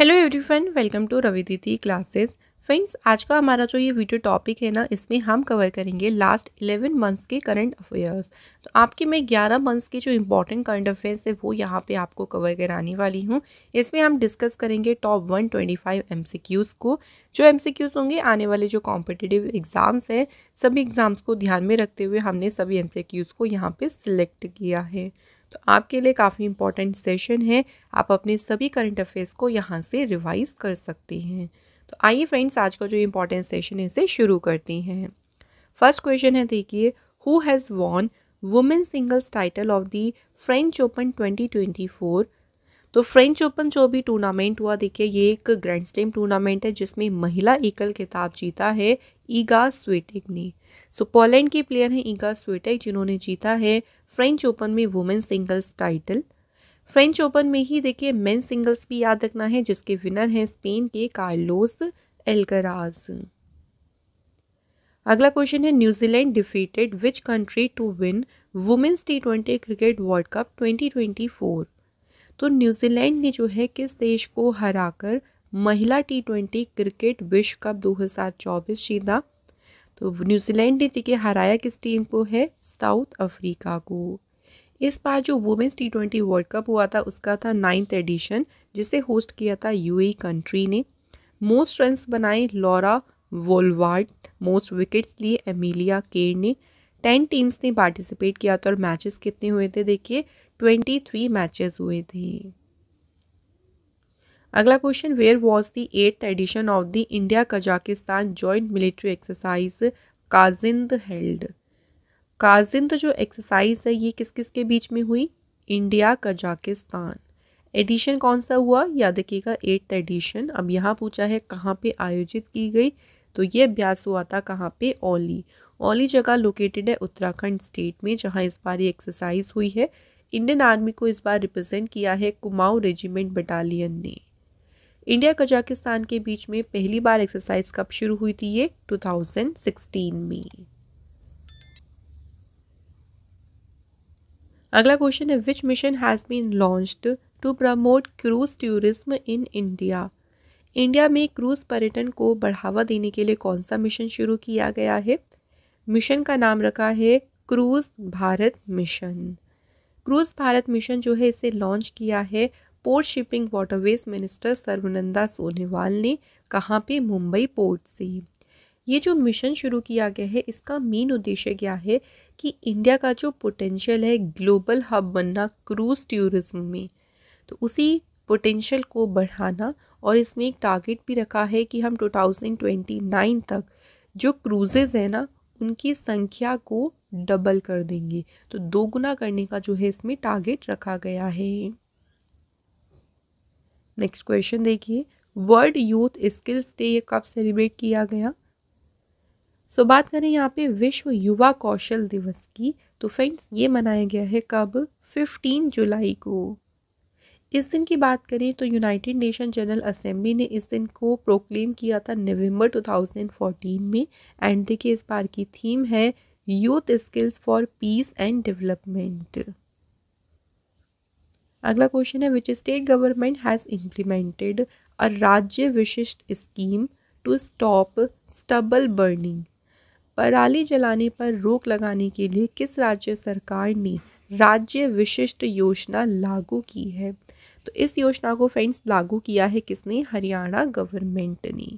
Hello every friend welcome to Ravi classes friends आज का हमारा जो ये वीडियो टॉपिक है ना इसमें हम कवर करेंगे लास्ट इलेवन मंथ्स के करंट अफेयर्स तो आपके मैं ग्यारह मंथ्स के जो इम्पोर्टेंट करंट अफेयर्स है वो यहाँ पे आपको कवर कराने वाली हूँ इसमें हम डिस्कस करेंगे top one twenty five M C Qs को जो एम सी क्यूज़ होंगे आने वाले जो कॉम्पिटिटिव एग्ज़ाम्स हैं सभी एग्ज़ाम्स को ध्यान में रखते हुए हमने सभी एम सी क्यूज़ को यहाँ पर सिलेक्ट किया है तो आपके लिए काफ़ी इंपॉर्टेंट सेशन है आप अपने सभी करंट अफेयर्स को यहाँ से रिवाइज कर सकते हैं तो आइए फ्रेंड्स आज का जो इम्पोर्टेंट सेशन है इसे शुरू करती हैं फर्स्ट क्वेश्चन है देखिए who has won women singles title of the French Open 2024 तो फ्रेंच ओपन जो भी टूर्नामेंट हुआ देखिए ये एक ग्रैंड स्लैम टूर्नामेंट है जिसमें महिला एकल खिताब जीता है ईगा स्वेटेक ने सो पोलैंड के प्लेयर हैं ईगा स्वेटेक जिन्होंने जीता है फ्रेंच ओपन में women singles title French Open में ही देखिए मेन सिंगल्स भी याद रखना है जिसके विनर हैं स्पेन के कार्लोस एल्कराज अगला क्वेश्चन है New Zealand defeated which country to win women's T twenty cricket world cup twenty तो न्यूजीलैंड ने जो है किस देश को हराकर महिला टी ट्वेंटी क्रिकेट विश्व कप 2024 जीता तो न्यूजीलैंड ने देखिए हराया किस टीम को है साउथ अफ्रीका को इस बार जो women's T twenty world cup हुआ था उसका था नाइन्थ एडिशन जिसे होस्ट किया था यूएई कंट्री e ने मोस्ट रन्स बनाए लॉरा वोलवार्ड मोस्ट विकेट्स लिए एमिलिया केर ने टेन टीम्स ने पार्टिसिपेट किया था और मैचेस कितने हुए थे देखिए ट्वेंटी थ्री मैचेस हुए थे अगला question where was the eighth edition of the India Kazakhstan joint military exercise Kazind held Kazind जो एक्सरसाइज है ये किस किस के बीच में हुई इंडिया कजाकिस्तान एडिशन कौन सा हुआ याद रखिएगा एट्थ एडिशन अब यहाँ पूछा है कहाँ पे आयोजित की गई तो ये अभ्यास हुआ था कहाँ पे ओली ओली जगह लोकेटेड है उत्तराखंड स्टेट में जहाँ इस बार ये एक्सरसाइज हुई है इंडियन आर्मी को इस बार रिप्रेजेंट किया है कुमाऊं रेजिमेंट बटालियन ने इंडिया कजाकिस्तान के बीच में पहली बार एक्सरसाइज कब शुरू हुई थी ये 2016 में अगला क्वेश्चन है which mission has been launched to promote cruise tourism in India India में क्रूज पर्यटन को बढ़ावा देने के लिए कौन सा मिशन शुरू किया गया है मिशन का नाम रखा है cruise Bharat mission cruise Bharat mission जो है इसे लॉन्च किया है port shipping waterways minister Sarbananda Sonowal ने कहाँ पे मुंबई पोर्ट से ये जो मिशन शुरू किया गया है इसका मेन उद्देश्य क्या है कि इंडिया का जो पोटेंशियल है ग्लोबल हब बनना क्रूज़ टूरिज्म में तो उसी पोटेंशियल को बढ़ाना और इसमें एक टारगेट भी रखा है कि हम 2029 तक जो क्रूजेज़ हैं ना उनकी संख्या को डबल कर देंगे तो दो गुना करने का जो है इसमें टारगेट रखा गया है नेक्स्ट क्वेश्चन देखिए वर्ल्ड यूथ स्किल्स डे ये कब सेलिब्रेट किया गया सो so, बात करें यहाँ पे विश्व युवा कौशल दिवस की तो फ्रेंड्स ये मनाया गया है कब फिफ्टीन जुलाई को इस दिन की बात करें तो यूनाइटेड नेशन जनरल असेंबली ने इस दिन को प्रोक्लेम किया था नवंबर 2014 में एंड देखिए इस बार की थीम है youth skills for peace and development अगला क्वेश्चन है which state government has implemented a राज्य विशिष्ट scheme to stop stubble burning पराली जलाने पर रोक लगाने के लिए किस राज्य सरकार ने राज्य विशिष्ट योजना लागू की है तो इस योजना को फ्रेंड्स लागू किया है किसने हरियाणा गवर्नमेंट ने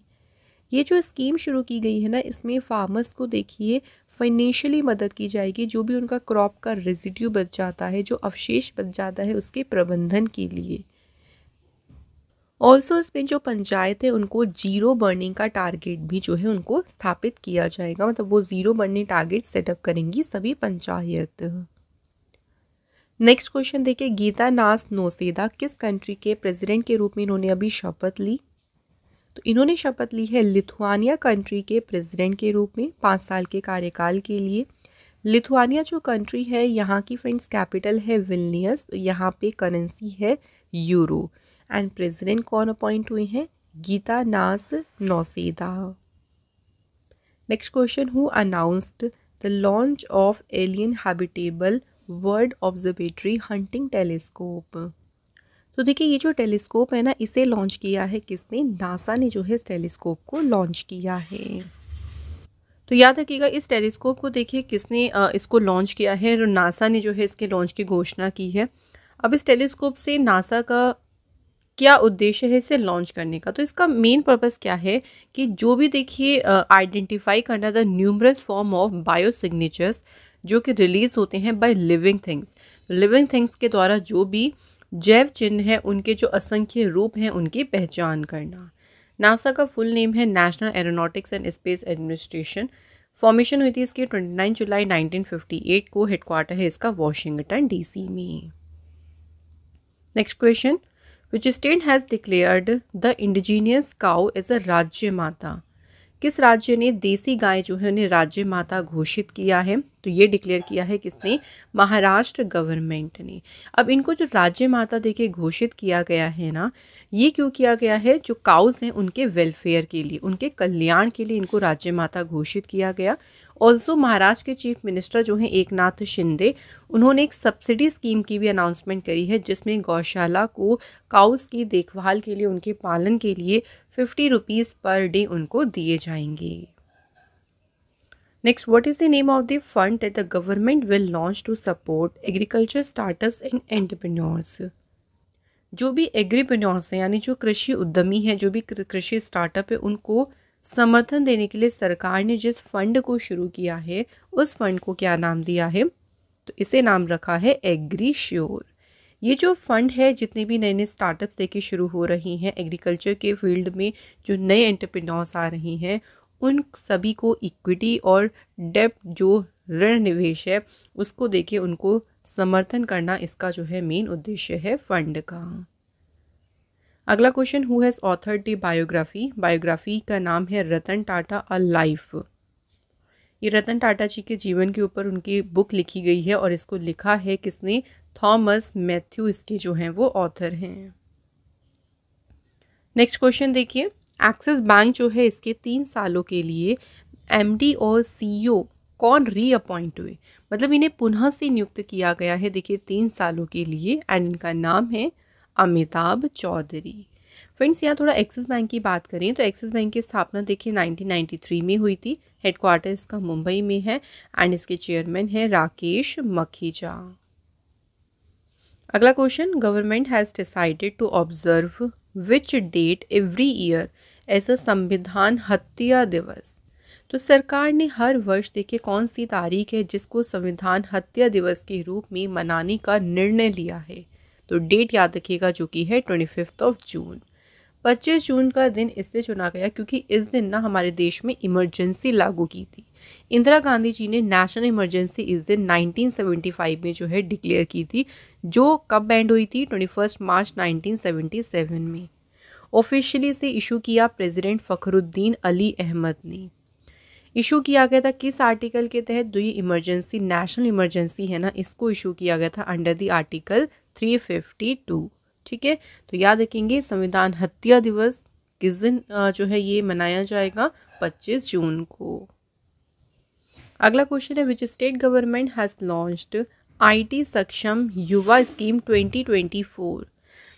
ये जो स्कीम शुरू की गई है ना इसमें फार्मर्स को देखिए फाइनेंशियली मदद की जाएगी जो भी उनका क्रॉप का रेजिड्यू बच जाता है जो अवशेष बच जाता है उसके प्रबंधन के लिए ऑल्सो इसमें जो पंचायत है उनको जीरो बर्निंग का टारगेट भी जो है उनको स्थापित किया जाएगा मतलब वो ज़ीरो बर्निंग टारगेट सेटअप करेंगी सभी पंचायत नेक्स्ट क्वेश्चन देखिए गीता नास नोसेदा किस कंट्री के प्रेसिडेंट के रूप में इन्होंने अभी शपथ ली तो इन्होंने शपथ ली है लिथुआनिया कंट्री के प्रेसिडेंट के रूप में पाँच साल के कार्यकाल के लिए लिथुआनिया जो कंट्री है यहाँ की फ्रेंड्स कैपिटल है विलनियस यहाँ पे करेंसी है यूरो एंड प्रेसिडेंट कौन अपॉइंट हुए हैं Gitanas Nauseda next question who announced the launch of alien habitable world observatory hunting telescope तो देखिए ये जो टेलीस्कोप है ना इसे लॉन्च किया है किसने नासा ने जो है इस टेलीस्कोप को लॉन्च किया है तो याद रखिएगा इस टेलीस्कोप को देखिए किसने इसको लॉन्च किया है नासा ने जो है इसके लॉन्च की घोषणा की है अब इस टेलीस्कोप से नासा का क्या उद्देश्य है इसे लॉन्च करने का तो इसका मेन पर्पस क्या है कि जो भी देखिए आइडेंटिफाई करना the numerous form of biosignatures जो कि रिलीज़ होते हैं by living things living things के द्वारा जो भी जैव चिन्ह है उनके जो असंख्य रूप हैं उनकी पहचान करना नासा का फुल नेम है national aeronautics and space administration formation हुई थी इसकी 29 जुलाई 1958 को हेडक्वार्टर है इसका वॉशिंगटन डीसी में next question which state has declared the indigenous cow as a Rajya Mata किस राज्य ने देसी गाय जो है उन्हें राज्य माता घोषित किया है तो ये डिक्लेयर किया है किसने महाराष्ट्र गवर्नमेंट ने अब इनको जो राज्य माता देके घोषित किया गया है ना ये क्यों किया गया है जो काउज हैं उनके वेलफेयर के लिए उनके कल्याण के लिए इनको राज्य माता घोषित किया गया ऑल्सो महाराष्ट्र के चीफ मिनिस्टर जो हैं नाथ शिंदे उन्होंने एक सब्सिडी स्कीम की भी अनाउंसमेंट करी है जिसमें गौशाला को काउस की देखभाल के लिए उनके पालन के लिए फिफ्टी रुपीज़ पर डे उनको दिए जाएंगे next what is the name of the fund that the government will launch to support agriculture startups and entrepreneurs? जो भी एग्रीपन्योर्स हैं यानी जो कृषि उद्यमी हैं जो भी कृषि स्टार्टअप है उनको समर्थन देने के लिए सरकार ने जिस फंड को शुरू किया है उस फंड को क्या नाम दिया है तो इसे नाम रखा है एग्री श्योर ये जो फंड है जितने भी नए नए स्टार्टअप देखे शुरू हो रही हैं एग्रीकल्चर के फील्ड में जो नए एंटरप्रेन्योर्स आ रही हैं उन सभी को इक्विटी और डेप्ट जो ऋण निवेश है उसको देके उनको समर्थन करना इसका जो है मेन उद्देश्य है फंड का अगला question who has author the biography biography का नाम है रतन टाटा अ लाइफ ये रतन टाटा जी के जीवन के ऊपर उनकी बुक लिखी गई है और इसको लिखा है किसने थॉमस मैथ्यू इसके जो हैं वो ऑथर हैं नेक्स्ट क्वेश्चन देखिए एक्सिस बैंक जो है इसके तीन सालों के लिए एमडी और सीईओ e कौन रीअपॉइंट हुए मतलब इन्हें पुनः से नियुक्त किया गया है देखिए तीन सालों के लिए एंड इनका नाम है अमिताभ चौधरी फ्रेंड्स यहाँ थोड़ा एक्सिस बैंक की बात करें तो एक्सिस बैंक की स्थापना देखिए 1993 में हुई थी हेडक्वार्टर इसका मुंबई में है एंड इसके चेयरमैन है राकेश मखीजा अगला question government has decided to observe which date every year as a Samvidhan Hatya दिवस तो सरकार ने हर वर्ष देखिए कौन सी तारीख है जिसको संविधान हत्या दिवस के रूप में मनाने का निर्णय लिया है तो डेट याद रखिएगा जो कि है ट्वेंटी फिफ्थ ऑफ जून पच्चीस जून का दिन इसलिए चुना गया क्योंकि इस दिन ना हमारे देश में इमरजेंसी लागू की थी इंदिरा गांधी जी ने नेशनल इमरजेंसी इस दिन 1975 में जो है डिक्लेयर की थी जो कब बैंड हुई थी ट्वेंटी मार्च 1977 में ऑफिशियली से इशू किया प्रेसिडेंट फखरुद्दीन अली अहमद ने इशू किया गया था किस आर्टिकल के तहत दो ये इमरजेंसी नेशनल इमरजेंसी है ना इसको इशू किया गया था अंडर द आर्टिकल 352 ठीक है तो याद रखेंगे संविधान हत्या दिवस किस दिन जो है ये मनाया जाएगा 25 जून को अगला क्वेश्चन है which state government has launched IT Saksham Yuva scheme 2024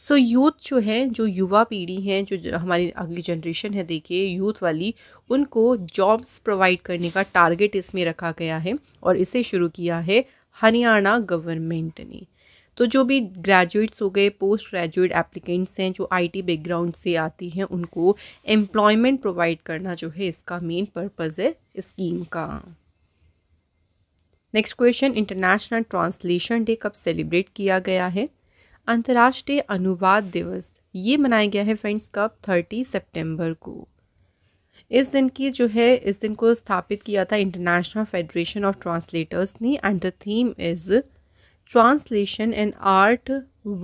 so youth जो है जो युवा पीढ़ी है जो हमारी अगली जनरेशन है देखिए यूथ वाली उनको जॉब्स प्रोवाइड करने का टारगेट इसमें रखा गया है और इसे शुरू किया है हरियाणा गवर्नमेंट ने तो जो भी ग्रेजुएट्स हो गए पोस्ट ग्रेजुएट एप्लीकेंट्स हैं जो आईटी बैकग्राउंड से आती हैं उनको एम्प्लॉयमेंट प्रोवाइड करना जो है इसका मेन पर्पज़ है स्कीम का next question international translation day कब सेलिब्रेट किया गया है अंतर्राष्ट्रीय अनुवाद दिवस ये मनाया गया है फ्रेंड्स कब थर्टी सितंबर को इस दिन की जो है इस दिन को स्थापित किया था इंटरनेशनल फेडरेशन ऑफ ट्रांसलेटर्स ने and the theme is translation and art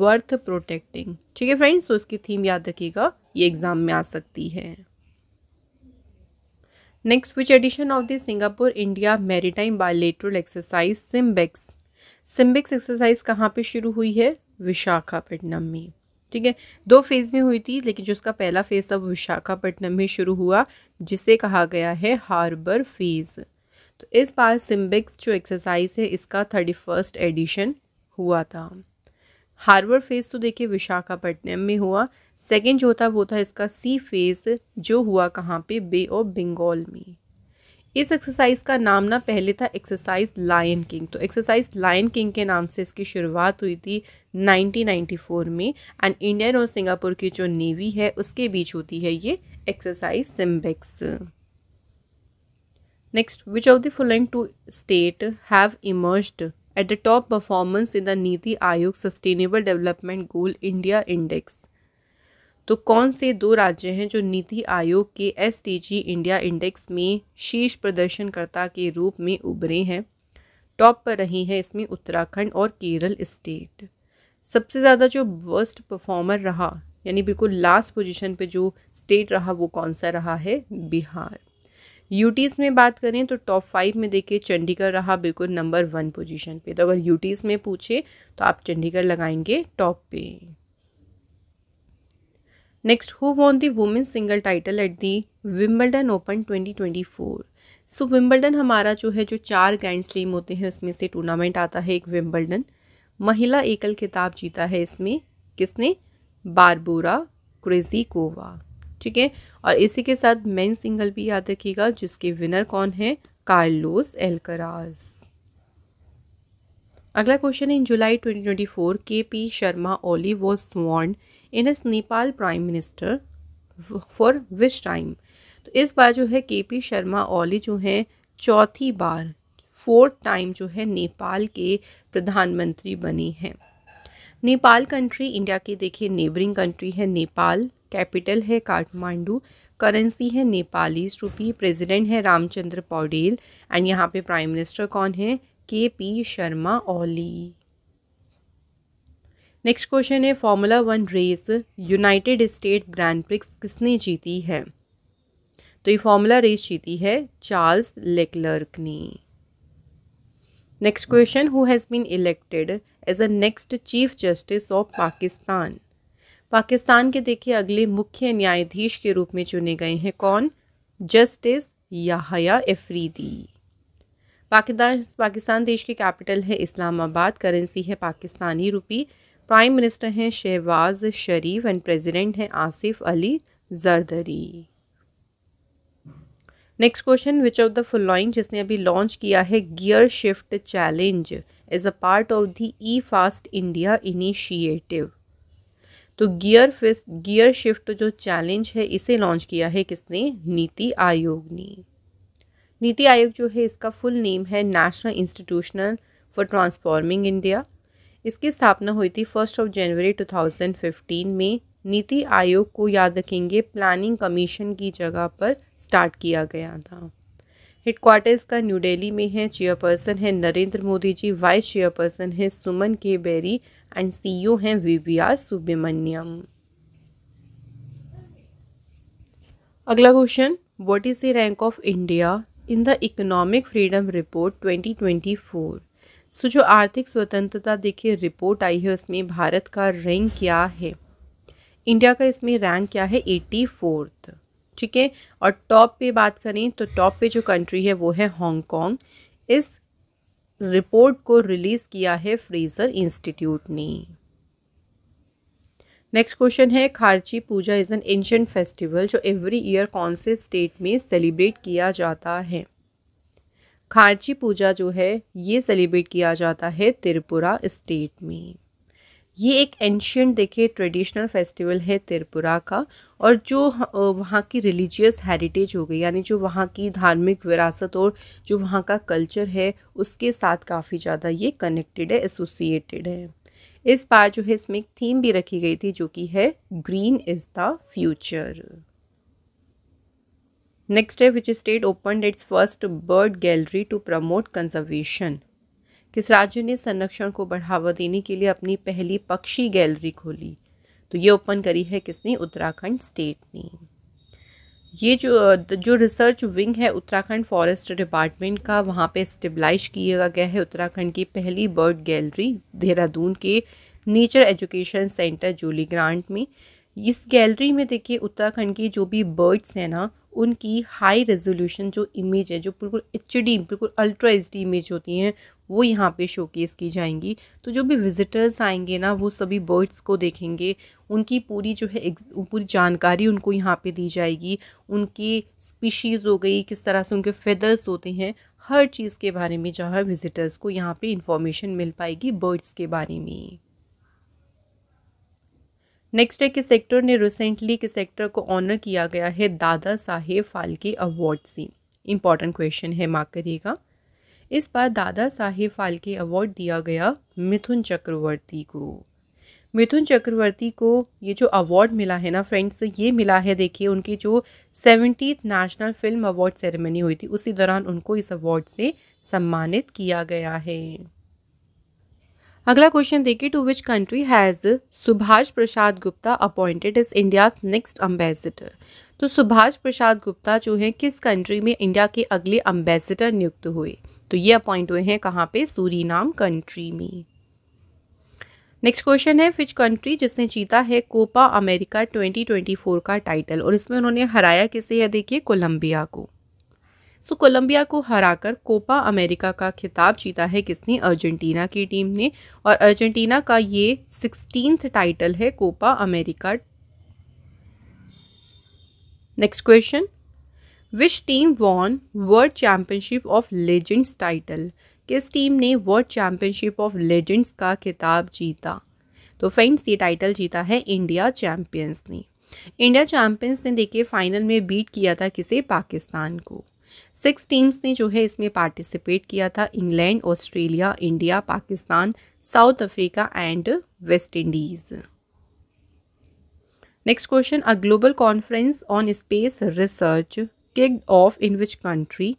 worth protecting ठीक है फ्रेंड्स तो इसकी थीम याद रखिएगा ये एग्ज़ाम में आ सकती है next which edition of the Singapore India maritime bilateral exercise SIMBEX SIMBEX exercise कहाँ पे शुरू हुई है विशाखापट्टनम में ठीक है दो फेज़ में हुई थी लेकिन जो उसका पहला फेज़ था वो विशाखापट्टनम में शुरू हुआ जिसे कहा गया है हार्बर फेज़ तो इस बार सिम्बिक्स जो एक्सरसाइज है इसका थर्टी फर्स्ट एडिशन हुआ था हार्बर फेज़ तो देखिए विशाखापट्टनम में हुआ सेकेंड जो था वो था इसका सी फेज़ जो हुआ कहाँ पे बे ऑफ बंगाल में इस एक्सरसाइज का नाम ना पहले था एक्सरसाइज लायन किंग तो एक्सरसाइज लायन किंग के नाम से इसकी शुरुआत हुई थी 1994 में एंड इंडियन और सिंगापुर की जो नेवी है उसके बीच होती है ये exercise SIMBEX next which of the following two state have emerged at the top performance in the NITI Aayog sustainable development goal India index तो कौन से दो राज्य हैं जो नीति आयोग के एस इंडिया इंडेक्स में शीर्ष प्रदर्शनकर्ता के रूप में उभरे हैं टॉप पर रही हैं इसमें उत्तराखंड और केरल स्टेट सबसे ज़्यादा जो वर्स्ट परफॉर्मर रहा यानी बिल्कुल लास्ट पोजीशन पे जो स्टेट रहा वो कौन सा रहा है बिहार यूटीज़ में बात करें तो टॉप फाइव में देखिए चंडीगढ़ रहा बिल्कुल नंबर वन पोजीशन पे तो अगर यूटीज़ में पूछे तो आप चंडीगढ़ लगाएंगे टॉप पे next who won the women single title at the Wimbledon open 2024? So so, Wimbledon हमारा जो है जो चार ग्रैंड स्लेम होते हैं उसमें से टूर्नामेंट आता है एक विम्बल्डन महिला एकल खिताब जीता है इसमें किसने बारबोरा क्रेजिकोवा ठीक है और इसी के साथ मेन सिंगल भी याद रखिएगा जिसके विनर कौन है कार्लोस एलकराज अगला क्वेश्चन है इन July 2024 K P Sharma Oli was वॉन्ड in as Nepal prime minister for which time तो इस बार जो है के पी शर्मा ओली जो हैं चौथी बार फोर्थ टाइम जो है नेपाल के प्रधानमंत्री बने हैं नेपाल कंट्री इंडिया की देखिए नेबरिंग कंट्री है नेपाल कैपिटल है काठमांडू करेंसी है नेपालीस रुपी प्रेसिडेंट है रामचंद्र पौडेल एंड यहाँ पे प्राइम मिनिस्टर कौन है K P Sharma Oli next question है Formula one race United State Grand Prix किसने जीती है तो ये फॉर्मूला रेस जीती है चार्ल्स लेकलर्क ने next question who has been elected as a next chief justice of Pakistan Pakistan के देखिए अगले मुख्य न्यायाधीश के रूप में चुने गए हैं कौन जस्टिस याहया एफरीदी पाकिस्तान पाकिस्तान देश की कैपिटल है इस्लामाबाद करेंसी है पाकिस्तानी रुपी प्राइम मिनिस्टर हैं शहबाज शरीफ एंड प्रेसिडेंट हैं Asif Ali Zardari next question which of the following जिसने अभी लॉन्च किया है gear shift challenge is a part of the e fast India initiative तो गियर फिस्ट गियर शिफ्ट जो चैलेंज है इसे लॉन्च किया है किसने नीति आयोग ने नीति आयोग जो है इसका फुल नेम है national institutional for transforming India इसकी स्थापना हुई थी फर्स्ट ऑफ जनवरी 2015 में नीति आयोग को याद रखेंगे प्लानिंग कमीशन की जगह पर स्टार्ट किया गया था हेडक्वार्टर्स का न्यू दिल्ली में है चेयरपर्सन है नरेंद्र मोदी जी वाइस चेयरपर्सन है Suman K Bery and CEO e हैं आर सुब्रमण्यम अगला question what is the rank of India in the economic freedom report 2024 so जो आर्थिक स्वतंत्रता देखिए रिपोर्ट आई है उसमें भारत का रैंक क्या है इंडिया का इसमें रैंक क्या है एटी फोर्थ ठीक है और टॉप पे बात करें तो टॉप पे जो कंट्री है वो है हांगकॉन्ग इस रिपोर्ट को रिलीज़ किया है फ्रेजर इंस्टीट्यूट ने नेक्स्ट क्वेश्चन है Kharchi Puja is an ancient festival जो एवरी ईयर कौन से स्टेट में सेलिब्रेट किया जाता है खारची पूजा जो है ये सेलिब्रेट किया जाता है त्रिपुरा स्टेट में ये एक एंशियंट देखिए ट्रेडिशनल फेस्टिवल है त्रिपुरा का और जो वहाँ की रिलीजियस हेरिटेज हो गई यानी जो वहाँ की धार्मिक विरासत और जो वहाँ का कल्चर है उसके साथ काफ़ी ज़्यादा ये कनेक्टेड है एसोसिएटेड है इस बार जो है इसमें एक थीम भी रखी गई थी जो कि है green is the future next है which state open its first bird gallery to promote conservation किस राज्य ने संरक्षण को बढ़ावा देने के लिए अपनी पहली पक्षी गैलरी खोली तो ये ओपन करी है किसने उत्तराखंड स्टेट ने ये जो जो रिसर्च विंग है उत्तराखंड फॉरेस्ट डिपार्टमेंट का वहाँ पे स्टेबलाइज किया गया है उत्तराखंड की पहली बर्ड गैलरी देहरादून के nature education centre Jolly Grant में इस गैलरी में देखिए उत्तराखंड की जो भी बर्ड्स हैं ना उनकी हाई रेजोल्यूशन जो इमेज है जो बिल्कुल एच डी बिल्कुल अल्ट्रा एच डी इमेज होती हैं वो यहाँ पे शोकेस की जाएंगी तो जो भी विजिटर्स आएंगे ना वो सभी बर्ड्स को देखेंगे उनकी पूरी जो है पूरी जानकारी उनको यहाँ पे दी जाएगी उनकी स्पीशीज़ हो गई किस तरह से उनके फेदर्स होते हैं हर चीज़ के बारे में जो है विज़िटर्स को यहाँ पे इंफॉर्मेशन मिल पाएगी बर्ड्स के बारे में नेक्स्ट है कि सेक्टर ने रिसेंटली किस सेक्टर को ऑनर किया गया है दादा साहेब फाल्के अवार्ड से इम्पॉर्टेंट क्वेश्चन है मार्क करिएगा इस बार दादा साहेब फाल्के अवार्ड दिया गया मिथुन चक्रवर्ती को मिथुन चक्रवर्ती को ये जो अवार्ड मिला है ना फ्रेंड्स ये मिला है देखिए उनकी जो seventy national film award ceremony हुई थी उसी दौरान उनको इस अवार्ड से सम्मानित किया गया है अगला क्वेश्चन देखिए to which country has Subhash Prasad Gupta appointed is India's next ambassador तो सुभाष प्रसाद गुप्ता जो है किस कंट्री में इंडिया के अगले अम्बेसडर नियुक्त हुए तो ये अपॉइंट हुए हैं कहाँ पे सूरी कंट्री में नेक्स्ट क्वेश्चन है फिच कंट्री जिसने जीता है कोपा अमेरिका 2024 का टाइटल और इसमें उन्होंने हराया किसे है देखिए कोलंबिया को सो कोलंबिया को हराकर कोपा अमेरिका का खिताब जीता है किसने अर्जेंटीना की टीम ने और अर्जेंटीना का ये सिक्सटीन टाइटल है Copa America next question which team won world championship of legends title किस टीम ने वर्ल्ड चैम्पियनशिप ऑफ लेजेंड्स का खिताब जीता तो फ्रेंड्स ये टाइटल जीता है इंडिया चैम्पियंस ने इंडिया चैम्पियंस ने देखिए फाइनल में बीट किया था किसे पाकिस्तान को सिक्स टीम्स ने जो है इसमें पार्टिसिपेट किया था England Australia India Pakistan South Africa and West Indies next question a global conference on space research kicked off in which country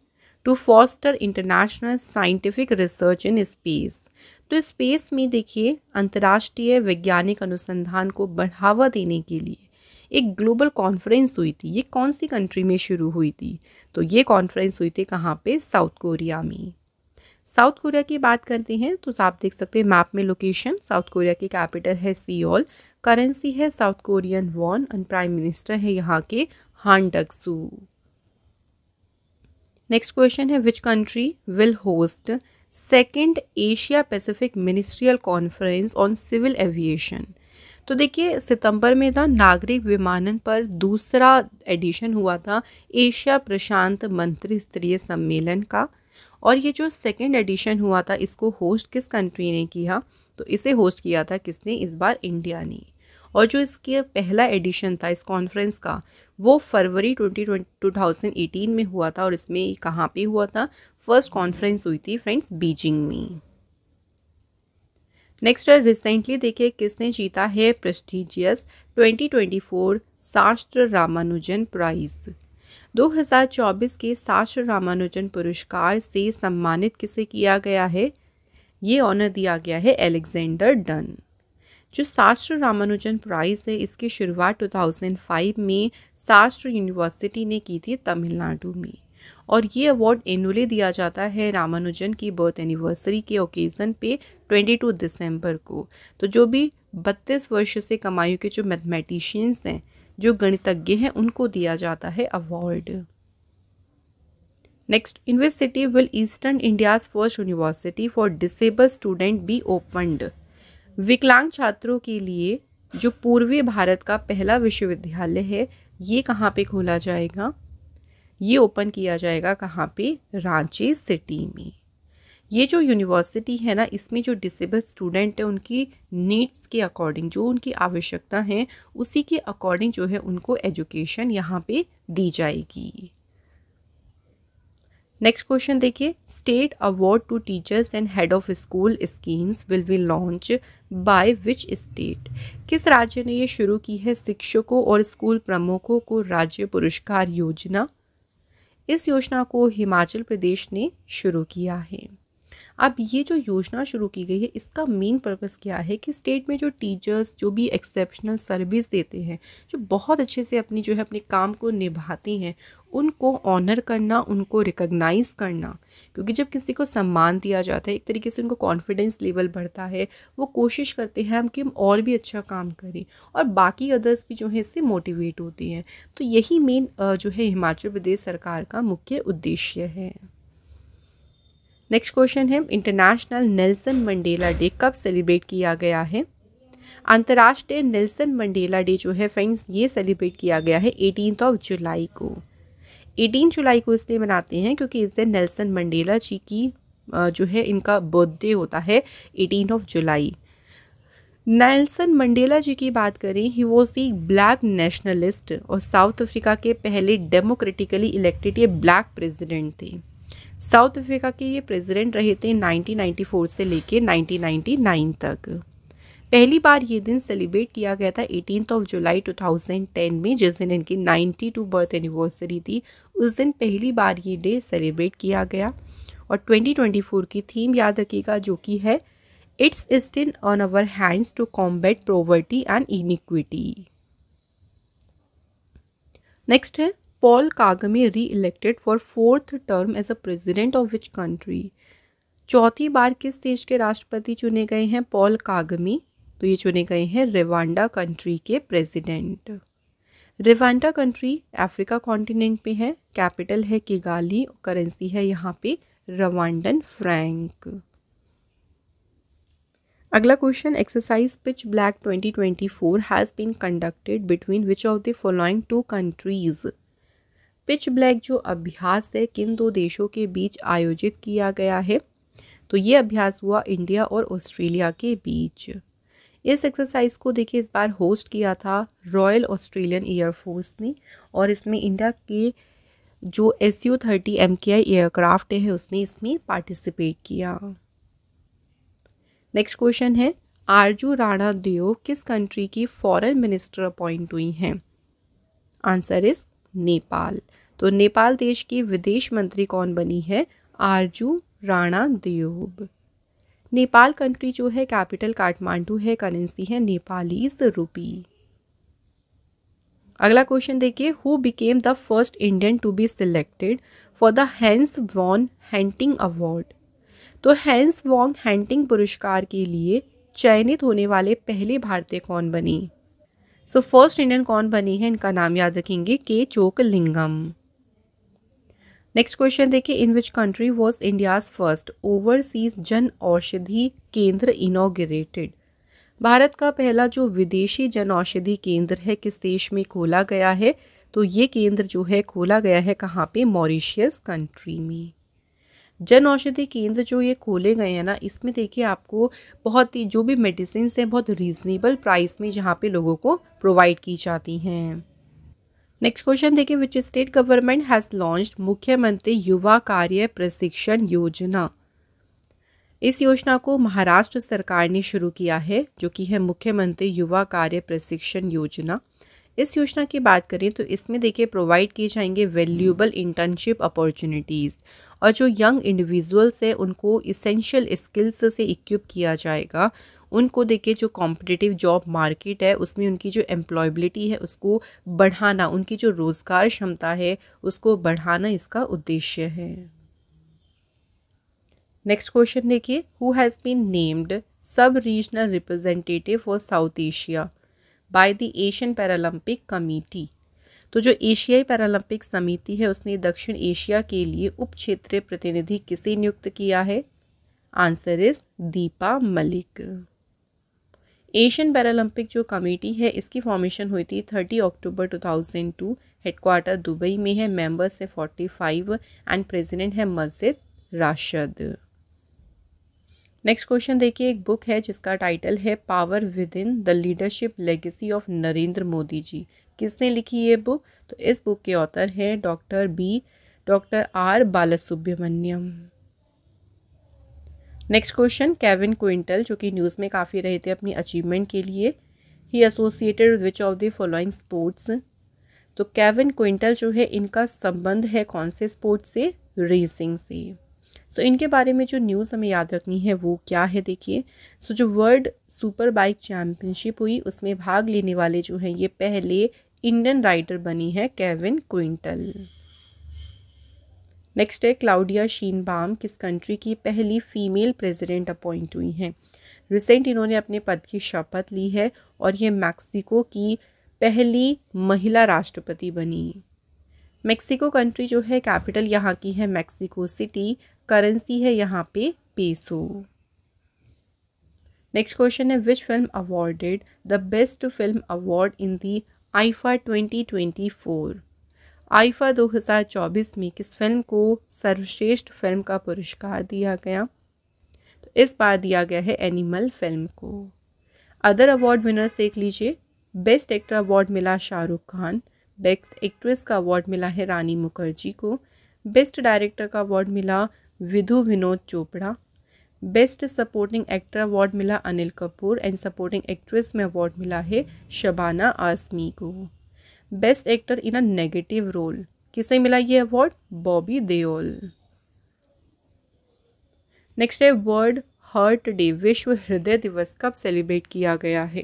to foster international scientific research in space तो space में देखिए अंतर्राष्ट्रीय वैज्ञानिक अनुसंधान को बढ़ावा देने के लिए एक ग्लोबल कॉन्फ्रेंस हुई थी ये कौन सी कंट्री में शुरू हुई थी तो ये कॉन्फ्रेंस हुई थी कहाँ पे साउथ कोरिया में साउथ कोरिया की बात करते हैं तो आप देख सकते हैं मैप में लोकेशन साउथ कोरिया की कैपिटल है सियोल करेंसी है South Korean won and prime minister है यहाँ के हांडक्सू नेक्स्ट क्वेश्चन है which country will host second Asia Pacific ministerial conference on civil aviation तो देखिए सितंबर में था नागरिक विमानन पर दूसरा एडिशन हुआ था एशिया प्रशांत मंत्री स्तरीय सम्मेलन का और ये जो सेकेंड एडिशन हुआ था इसको होस्ट किस कंट्री ने किया तो इसे होस्ट किया था किसने इस बार इंडिया ने और जो इसके पहला एडिशन था इस कॉन्फ्रेंस का वो फरवरी ट्वेंटी टू थाउजेंड एटीन में हुआ था और इसमें कहाँ पे हुआ था फर्स्ट कॉन्फ्रेंस हुई थी फ्रेंड्स बीजिंग में नेक्स्ट है रिसेंटली देखिए किसने जीता है प्रेस्टिजियस 2024 शास्त्र रामानुजन प्राइज 2024 के शास्त्र रामानुजन पुरस्कार से सम्मानित किसे किया गया है ये ऑनर दिया गया है एलेक्जेंडर डन जो शास्त्र रामानुजन प्राइज़ है इसकी शुरुआत 2005 में शास्त्र यूनिवर्सिटी ने की थी तमिलनाडु में और ये अवार्ड एनुअली दिया जाता है रामानुजन की बर्थ एनिवर्सरी के ओकेज़न पे 22 दिसंबर को तो जो भी 32 वर्ष से कमायु के जो मैथमेटिशियंस हैं जो गणितज्ञ हैं उनको दिया जाता है award next university will eastern India's first university for disable student be opened विकलांग छात्रों के लिए जो पूर्वी भारत का पहला विश्वविद्यालय है ये कहाँ पे खोला जाएगा ये ओपन किया जाएगा कहाँ पे रांची सिटी में ये जो यूनिवर्सिटी है ना इसमें जो डिसेबल स्टूडेंट है उनकी नीड्स के अकॉर्डिंग जो उनकी आवश्यकता है उसी के अकॉर्डिंग जो है उनको एजुकेशन यहाँ पे दी जाएगी नेक्स्ट क्वेश्चन देखिए state award to teachers and head of school schemes will be launch by which state किस राज्य ने ये शुरू की है शिक्षकों और स्कूल प्रमुखों को राज्य पुरस्कार योजना इस योजना को हिमाचल प्रदेश ने शुरू किया है अब ये जो योजना शुरू की गई है इसका मेन पर्पस क्या है कि स्टेट में जो टीचर्स जो भी एक्सेप्शनल सर्विस देते हैं जो बहुत अच्छे से अपनी जो है अपने काम को निभाती हैं उनको ऑनर करना उनको रिकग्नाइज़ करना क्योंकि जब किसी को सम्मान दिया जाता है एक तरीके से उनको कॉन्फिडेंस लेवल बढ़ता है वो कोशिश करते हैं हम कि हम और भी अच्छा काम करें और बाकी अदर्स भी जो है इससे मोटिवेट होती हैं तो यही मेन जो है हिमाचल प्रदेश सरकार का मुख्य उद्देश्य है नेक्स्ट क्वेश्चन है इंटरनेशनल नेल्सन मंडेला डे कब सेलिब्रेट किया गया है अंतर्राष्ट्रीय नेल्सन मंडेला डे जो है फ्रेंड्स ये सेलिब्रेट किया गया है एटीन ऑफ जुलाई को एटीन जुलाई को इसलिए मनाते हैं क्योंकि इस दिन नेल्सन मंडेला जी की जो है इनका बर्थडे होता है eighteen of July Nelson Mandela ji की बात करें he was the black nationalist और साउथ अफ्रीका के पहले डेमोक्रेटिकली इलेक्टेड ये ब्लैक प्रेसिडेंट थे साउथ अफ्रीका के ये प्रेसिडेंट रहे थे 1994 से लेके 1999 तक पहली बार ये दिन सेलिब्रेट किया गया था एटीन ऑफ जुलाई 2010 में जिस दिन इनकी 92 बर्थ एनिवर्सरी थी उस दिन पहली बार ये डे सेलिब्रेट किया गया और 2024 की थीम याद रखिएगा जो कि है it's still on our hands to combat poverty and inequity next है Paul Kagame reelected for fourth term as a president of which country चौथी बार किस देश के राष्ट्रपति चुने गए हैं पॉल कागमी तो ये चुने गए हैं रिवांडा कंट्री के president Rwanda country Africa continent में है कैपिटल है किगाली करेंसी है यहाँ पे रवांडन फ्रैंक अगला question exercise Pitch Black 2024 has been conducted between which of the following two countries Pitch Black जो अभ्यास है किन दो देशों के बीच आयोजित किया गया है तो ये अभ्यास हुआ इंडिया और ऑस्ट्रेलिया के बीच इस एक्सरसाइज को देखिए इस बार होस्ट किया था रॉयल ऑस्ट्रेलियन एयरफोर्स ने और इसमें इंडिया के जो एस यू थर्टी एम के आई एयरक्राफ्ट है उसने इसमें पार्टिसिपेट किया नेक्स्ट क्वेश्चन है आरजू राणा देव किस कंट्री की फॉरेन मिनिस्टर अपॉइंट हुई हैं आंसर इज नेपाल तो नेपाल देश की विदेश मंत्री कौन बनी है आरजू राणा देव नेपाल कंट्री जो है कैपिटल काठमांडू है करेंसी है नेपालीज रूपी अगला क्वेश्चन देखिए who became the first Indian to be selected for the Hans von Hentig award तो हैंस वॉन्ग हैंटिंग पुरस्कार के लिए चयनित होने वाले पहले भारतीय कौन बने सो फर्स्ट इंडियन कौन बने हैं इनका नाम याद रखेंगे के चोकलिंगम नेक्स्ट क्वेश्चन देखिए in which country was India's first overseas Jan Aushadhi केंद्र इनोग्रेटेड भारत का पहला जो विदेशी जन औषधि केंद्र है किस देश में खोला गया है तो ये केंद्र जो है खोला गया है कहाँ पे मॉरिशियस कंट्री में जन औषधि केंद्र जो ये खोले गए हैं ना इसमें देखिए आपको बहुत ही जो भी मेडिसिन हैं बहुत रीज़नेबल प्राइस में जहाँ पे लोगों को प्रोवाइड की जाती हैं नेक्स्ट क्वेश्चन देखिए which state government has launch Mukhyamantri Yuva कार्य प्रशिक्षण योजना इस योजना को महाराष्ट्र सरकार ने शुरू किया है जो कि है मुख्यमंत्री युवा कार्य प्रशिक्षण योजना इस योजना की बात करें तो इसमें देखिए प्रोवाइड किए जाएंगे वैल्यूबल इंटर्नशिप अपॉर्चुनिटीज़ और जो यंग इंडिविजुअल्स हैं उनको इसेंशियल स्किल्स से इक्विप किया जाएगा उनको देखिए जो कॉम्पिटिटिव जॉब मार्केट है उसमें उनकी जो एम्प्लॉयबिलिटी है उसको बढ़ाना उनकी जो रोज़गार क्षमता है उसको बढ़ाना इसका उद्देश्य है नेक्स्ट क्वेश्चन देखिए who has been named sub regional representative for South Asia by the Asian Paralympic Committee तो जो एशियाई पैरालंपिक समिति है उसने दक्षिण एशिया के लिए उप क्षेत्रीय प्रतिनिधि किसे नियुक्त किया है answer is Deepa Malik Asian Paralympic जो कमेटी है इसकी फॉर्मेशन हुई थी 30 अक्टूबर 2002 हेडक्वार्टर दुबई में है मेंबर्स है फाइव एंड प्रेसिडेंट है मस्जिद राशद नेक्स्ट क्वेश्चन देखिए एक बुक है जिसका टाइटल है power within the leadership legacy of Narendra Modi ji किसने लिखी ये बुक तो इस बुक के ऑथर हैं doctor B doctor R Balasubramaniam next question Kevin Quintal जो कि न्यूज़ में काफ़ी रहे थे अपनी अचीवमेंट के लिए ही associated which of the following sports तो केविन क्विंटल जो है इनका संबंध है कौन से स्पोर्ट से रेसिंग से सो so, इनके बारे में जो न्यूज़ हमें याद रखनी है वो क्या है देखिए सो so, जो वर्ल्ड सुपर बाइक चैम्पियनशिप हुई उसमें भाग लेने वाले जो हैं ये पहले इंडियन राइडर बनी है केविन क्विंटल नेक्स्ट है क्लाउडिया शीनबाम किस कंट्री की पहली फ़ीमेल प्रेसिडेंट अपॉइंट हुई हैं रिसेंट इन्होंने अपने पद की शपथ ली है और ये मैक्सिको की पहली महिला राष्ट्रपति बनी मेक्सिको कंट्री जो है कैपिटल यहाँ की है मैक्सिको सिटी करेंसी है यहाँ पे पेसो नेक्स्ट क्वेश्चन है which film awarded the best film award in the IIFA twenty twenty four IIFA 2024 में किस फिल्म को सर्वश्रेष्ठ फिल्म का पुरस्कार दिया गया तो इस बार दिया गया है एनिमल फिल्म को अदर अवार्ड विनर्स देख लीजिए बेस्ट एक्टर अवार्ड मिला शाहरुख खान बेस्ट एक्ट्रेस का अवार्ड मिला है रानी मुखर्जी को बेस्ट डायरेक्टर का अवार्ड मिला Vidhu Vinod Chopra best supporting actor award मिला Anil Kapoor and supporting actress में अवार्ड मिला है शबाना आसमी को best actor in a negative role किसे मिला ये अवार्ड बॉबी देओल नेक्स्ट है वर्ल्ड हर्ट डे विश्व हृदय दिवस कब सेलिब्रेट किया गया है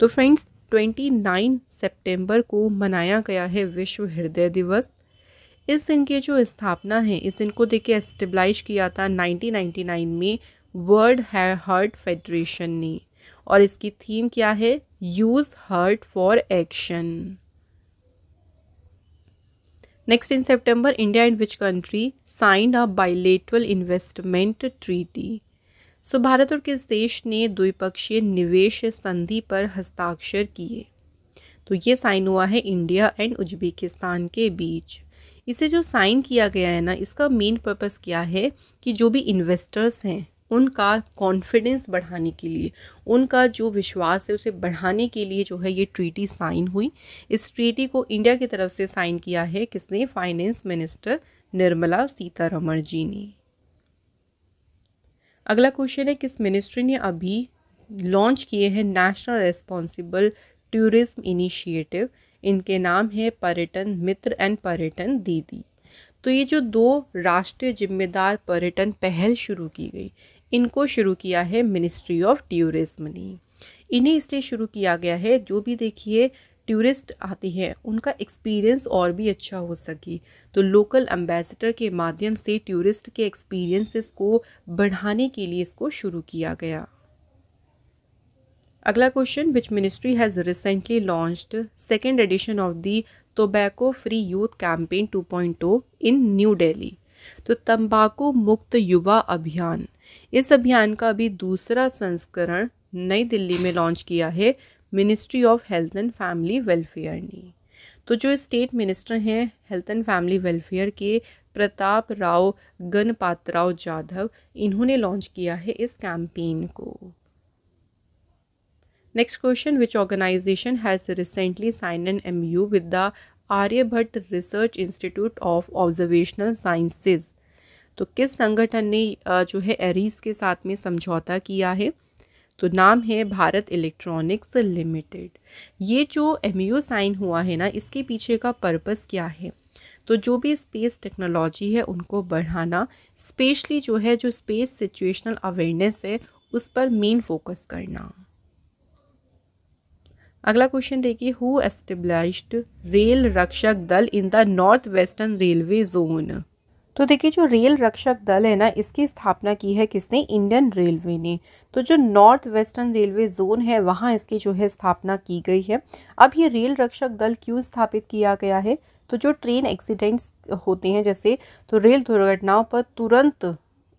तो फ्रेंड्स 29 सितंबर को मनाया गया है विश्व हृदय दिवस इस दिन की जो स्थापना है इस दिन को देखिए एस्टेब्लाइज किया था 1999 में वर्ल्ड हार्ट हर्ट फेडरेशन ने और इसकी थीम क्या है use heart for action next in September India and which country signed a bilateral investment treaty so भारत और किस देश ने द्विपक्षीय निवेश संधि पर हस्ताक्षर किए तो ये साइन हुआ है इंडिया एंड उज्बेकिस्तान के बीच इसे जो साइन किया गया है ना इसका मेन पर्पस क्या है कि जो भी इन्वेस्टर्स हैं उनका कॉन्फिडेंस बढ़ाने के लिए उनका जो विश्वास है उसे बढ़ाने के लिए जो है ये ट्रीटी साइन हुई इस ट्रीटी को इंडिया की तरफ से साइन किया है किसने फाइनेंस मिनिस्टर निर्मला सीतारमण जी ने अगला क्वेश्चन है किस मिनिस्ट्री ने अभी लॉन्च किए हैं नेशनल रेस्पॉन्सिबल टूरिज्म इनिशिएटिव इनके नाम है पर्यटन मित्र एंड पर्यटन दीदी तो ये जो दो राष्ट्रीय जिम्मेदार पर्यटन पहल शुरू की गई इनको शुरू किया है मिनिस्ट्री ऑफ टूरिज्म ने इन्हें इसलिए शुरू किया गया है जो भी देखिए टूरिस्ट आते हैं उनका एक्सपीरियंस और भी अच्छा हो सके तो लोकल एम्बेसडर के माध्यम से टूरिस्ट के एक्सपीरियंसेस को बढ़ाने के लिए इसको शुरू किया गया अगला question which ministry has recently launched second edition of the tobacco free youth campaign 2.0 in new Delhi तो तंबाकू मुक्त युवा अभियान इस अभियान का अभी दूसरा संस्करण नई दिल्ली में लॉन्च किया है ministry of health and family welfare ने तो जो स्टेट मिनिस्टर हैं हेल्थ एंड फैमिली वेलफेयर के प्रताप राव गणपातराव जाधव इन्होंने लॉन्च किया है इस कैंपेन को next question which organisation has recently sign an M U with the Aryabhatta research institute of observational sciences तो किस संगठन ने जो है एरीज के साथ में समझौता किया है तो नाम है भारत इलेक्ट्रॉनिक्स लिमिटेड ये जो एम साइन हुआ है ना इसके पीछे का पर्पस क्या है तो जो भी स्पेस टेक्नोलॉजी है उनको बढ़ाना स्पेशली जो है जो स्पेस सिचुएशनल अवेयरनेस है उस पर मेन फोकस करना अगला क्वेश्चन देखिए who established rail Rakshak Dal in the north western railway zone तो देखिए जो रेल रक्षक दल है ना इसकी स्थापना की है किसने इंडियन रेलवे ने तो जो नॉर्थ वेस्टर्न रेलवे जोन है वहाँ इसकी जो है स्थापना की गई है अब ये रेल रक्षक दल क्यों स्थापित किया गया है तो जो ट्रेन एक्सीडेंट्स होते हैं जैसे तो रेल दुर्घटनाओं पर तुरंत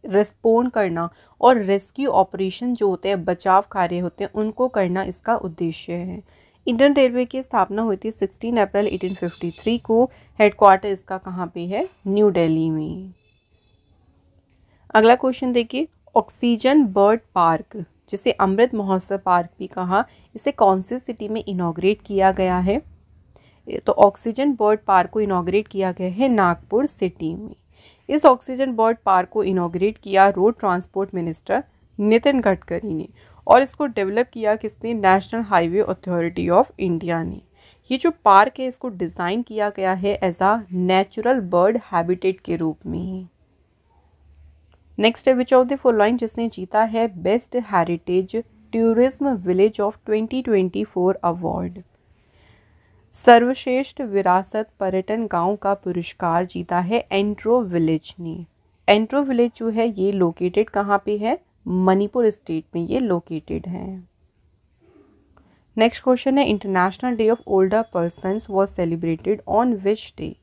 रिस्पोंड करना और रेस्क्यू ऑपरेशन जो होते हैं बचाव कार्य होते हैं उनको करना इसका उद्देश्य है इंडियन रेलवे की स्थापना हुई थी 16 अप्रैल 1853 को हेडक्वार्टर इसका कहाँ पे है न्यू दिल्ली में अगला क्वेश्चन देखिए ऑक्सीजन बर्ड पार्क जिसे अमृत महोत्सव पार्क भी कहा इसे कौन सी सिटी में इनाग्रेट किया गया है तो ऑक्सीजन बर्ड पार्क को इनाग्रेट किया गया है नागपुर सिटी में इस ऑक्सीजन बर्ड पार्क को इनाग्रेट किया road transport minister Nitin Gadkari ने और इसको डेवलप किया किसने national highway authority of India ने ये जो पार्क है इसको डिज़ाइन किया गया है as a natural bird habitat के रूप में नेक्स्ट है विच ऑफ द फॉलोइंग जिसने जीता है best heritage tourism village of 2024 award सर्वश्रेष्ठ विरासत पर्यटन गांव का पुरस्कार जीता है एंट्रो विलेज ने एंट्रो विलेज जो है ये लोकेटेड कहाँ पे है मणिपुर स्टेट में ये लोकेटेड है नेक्स्ट क्वेश्चन है international day of older person was celebrated on which day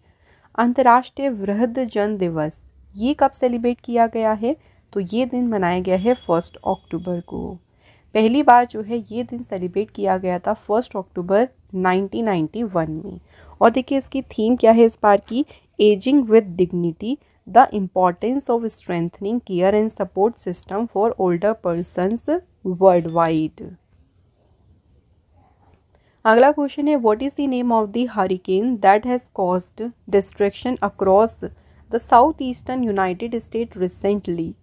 अंतर्राष्ट्रीय वृहद जन दिवस ये कब सेलिब्रेट किया गया है तो ये दिन मनाया गया है फर्स्ट अक्टूबर को पहली बार जो है ये दिन सेलिब्रेट किया गया था फर्स्ट अक्टूबर 1991 में और देखिए इसकी थीम क्या है इस बार की ageing with dignity the importance of strengthening care and support system for older persons world wide अगला क्वेश्चन है what is the name of the hurricane that has caused destruction across the south eastern United State recently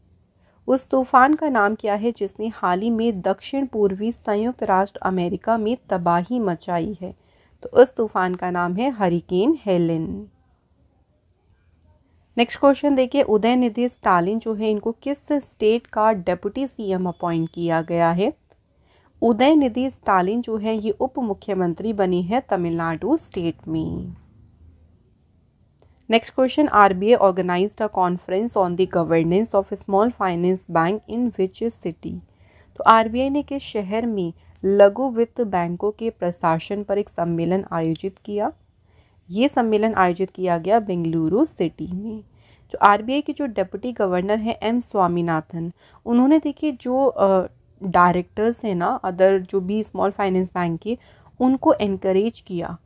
उस तूफान का नाम क्या है जिसने हाल ही में दक्षिण पूर्वी संयुक्त राष्ट्र अमेरिका में तबाही मचाई है तो उस तूफान का नाम है हरिकेन हेलिन नेक्स्ट क्वेश्चन देखिए उदय निधि स्टालिन जो है इनको किस स्टेट का डेप्यूटी सीएम अपॉइंट किया गया है उदय निधि स्टालिन जो है ये उप मुख्यमंत्री बनी है तमिलनाडु स्टेट में next question R B I organise a conference on the governance of small finance bank in which city तो आर बी आई ने किस शहर में लघु वित्त बैंकों के प्रशासन पर एक सम्मेलन आयोजित किया ये सम्मेलन आयोजित किया गया बेंगलुरु सिटी में जो तो आई के जो डिप्टी गवर्नर हैं एम स्वामीनाथन उन्होंने देखिए जो डायरेक्टर्स हैं ना अदर जो भी स्मॉल फाइनेंस बैंक के उनको इनक्रेज किया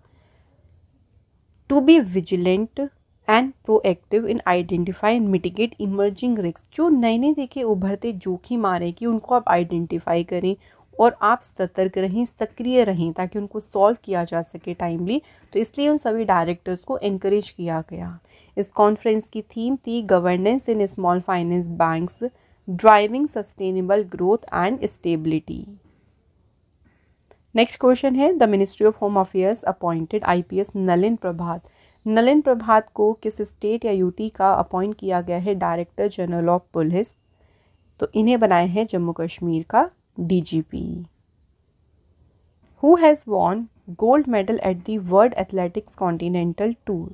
to be vigilant and proactive in identify and mitigate emerging risk जो नए नए देखे उभरते जोखिम आ रहे कि उनको आप आइडेंटिफाई करें और आप सतर्क रहें सक्रिय रहें ताकि उनको सॉल्व किया जा सके टाइमली तो इसलिए उन सभी डायरेक्टर्स को इनक्रेज किया गया इस कॉन्फ्रेंस की थीम थी governance in small finance banks driving sustainable growth and stability next question है the ministry of home affairs appointed IPS Nalin Prabhat Nalin Prabhat को किस स्टेट या यूटी का अपॉइंट किया गया है डायरेक्टर जनरल ऑफ पुलिस तो इन्हें बनाए हैं जम्मू कश्मीर का DGP who has won gold medal at the world athletics continental tour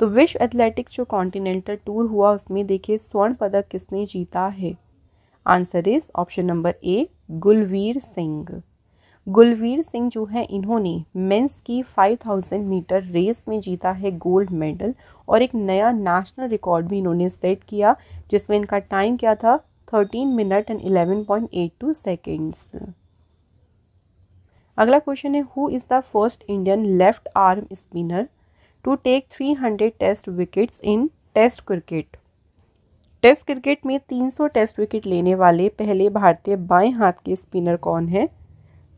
तो विश्व एथलेटिक्स जो कॉन्टिनेंटल टूर हुआ उसमें देखिए स्वर्ण पदक किसने जीता है answer is option number A Gulveer Singh Gulveer Singh जो है इन्होंने मेंस की 5000 मीटर रेस में जीता है गोल्ड मेडल और एक नया नेशनल रिकॉर्ड भी इन्होंने सेट किया जिसमें इनका टाइम क्या था 13 मिनट एंड 11.82 सेकेंड्स अगला क्वेश्चन है who is the first Indian left arm spinner to take 300 test wickets in test cricket test cricket में 300 टेस्ट विकेट लेने वाले पहले भारतीय बाएं हाथ के स्पिनर कौन है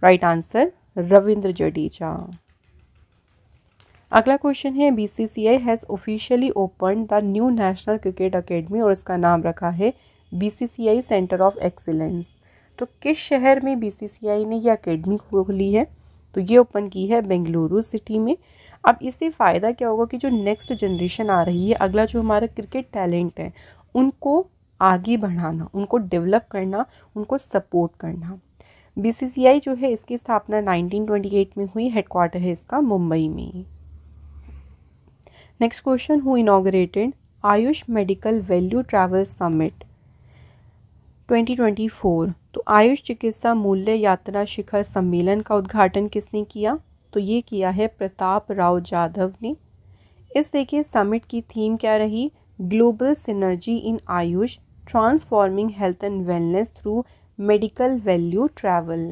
राइट आंसर रविंद्र जडेजा अगला क्वेश्चन है BCCI has officially open the new national cricket academy और इसका नाम रखा है बीसीसीआई सेंटर ऑफ एक्सीलेंस तो किस शहर में बीसीसीआई ने यह अकेडमी खोली है तो ये ओपन की है बेंगलुरु सिटी में अब इससे फ़ायदा क्या होगा कि जो नेक्स्ट जनरेशन आ रही है अगला जो हमारा क्रिकेट टैलेंट है उनको आगे बढ़ाना उनको डेवलप करना उनको सपोर्ट करना बीसीसीआई जो है इसकी स्थापना 1928 में हुई हेडक्वार्टर है इसका मुंबई में next question who inaugurated Ayush medical value travel summit 2024 तो आयुष चिकित्सा मूल्य यात्रा शिखर सम्मेलन का उद्घाटन किसने किया तो ये किया है प्रताप राव जाधव ने इस देखिए समिट की थीम क्या रही global synergy in Ayush transforming health and wellness through medical value travel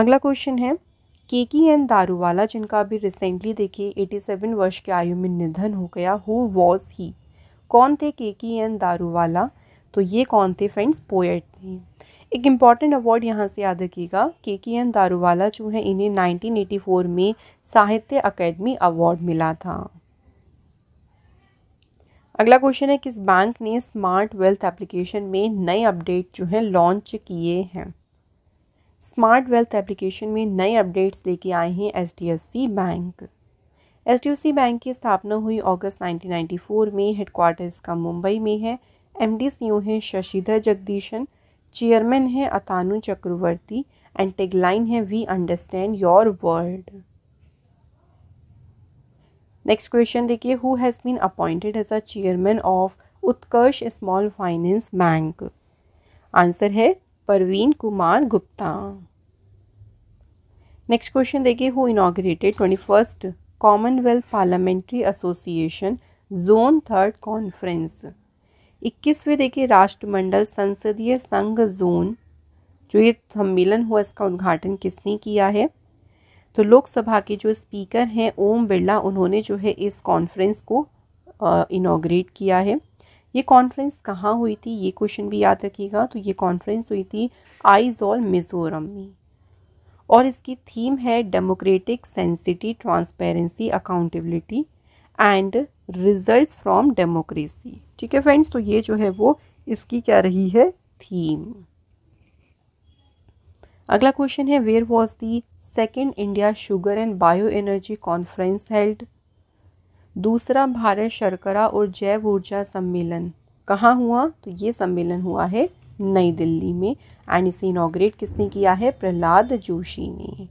अगला क्वेश्चन है केकी एन दारूवाला जिनका अभी रिसेंटली देखिए 87 वर्ष की आयु में निधन हो गया हु वॉज ही कौन थे केकी एन दारूवाला तो ये कौन थे फ्रेंड्स पोएट थे एक इम्पॉर्टेंट अवार्ड यहाँ से याद रखिएगा के के एन दारूवाला जो है इन्हें 1984 में साहित्य अकेडमी अवार्ड मिला था अगला क्वेश्चन है किस बैंक ने स्मार्ट वेल्थ एप्लीकेशन में नए अपडेट जो हैं लॉन्च किए हैं स्मार्ट वेल्थ एप्लीकेशन में नए अपडेट्स लेके आए हैं सी बैंक सी बैंक की स्थापना हुई अगस्त 1994 में हेडक्वार्टर इसका मुंबई में है एमडी सीईओ हैं शशिधर जगदीशन चेयरमैन हैं अतानु चक्रवर्ती एंड टेगलाइन है we understand your world next question देखिए who has been appointed as a chairman of Utkarsh small finance bank answer है परवीन कुमार गुप्ता नेक्स्ट क्वेश्चन देखिए who inaugurated twenty first commonwealth parliamentary association zone third conference इक्कीसवें देखिए राष्ट्रमंडल संसदीय संघ zone जो ये सम्मेलन हुआ इसका उद्घाटन किसने किया है तो लोकसभा के जो स्पीकर हैं ओम बिरला उन्होंने जो है इस कॉन्फ्रेंस को इनाग्रेट किया है ये कॉन्फ्रेंस कहाँ हुई थी ये क्वेश्चन भी याद रखिएगा तो ये कॉन्फ्रेंस हुई थी आइजॉल मिज़ोरम में और इसकी थीम है democratic sensitivity transparency accountability and results from democracy ठीक है फ्रेंड्स तो ये जो है वो इसकी क्या रही है थीम अगला क्वेश्चन है where was the second India sugar and bio energy conference held दूसरा भारत शर्करा और जैव ऊर्जा सम्मेलन कहाँ हुआ तो ये सम्मेलन हुआ है नई दिल्ली में एंड इसे इनाग्रेट किसने किया है प्रहलाद जोशी ने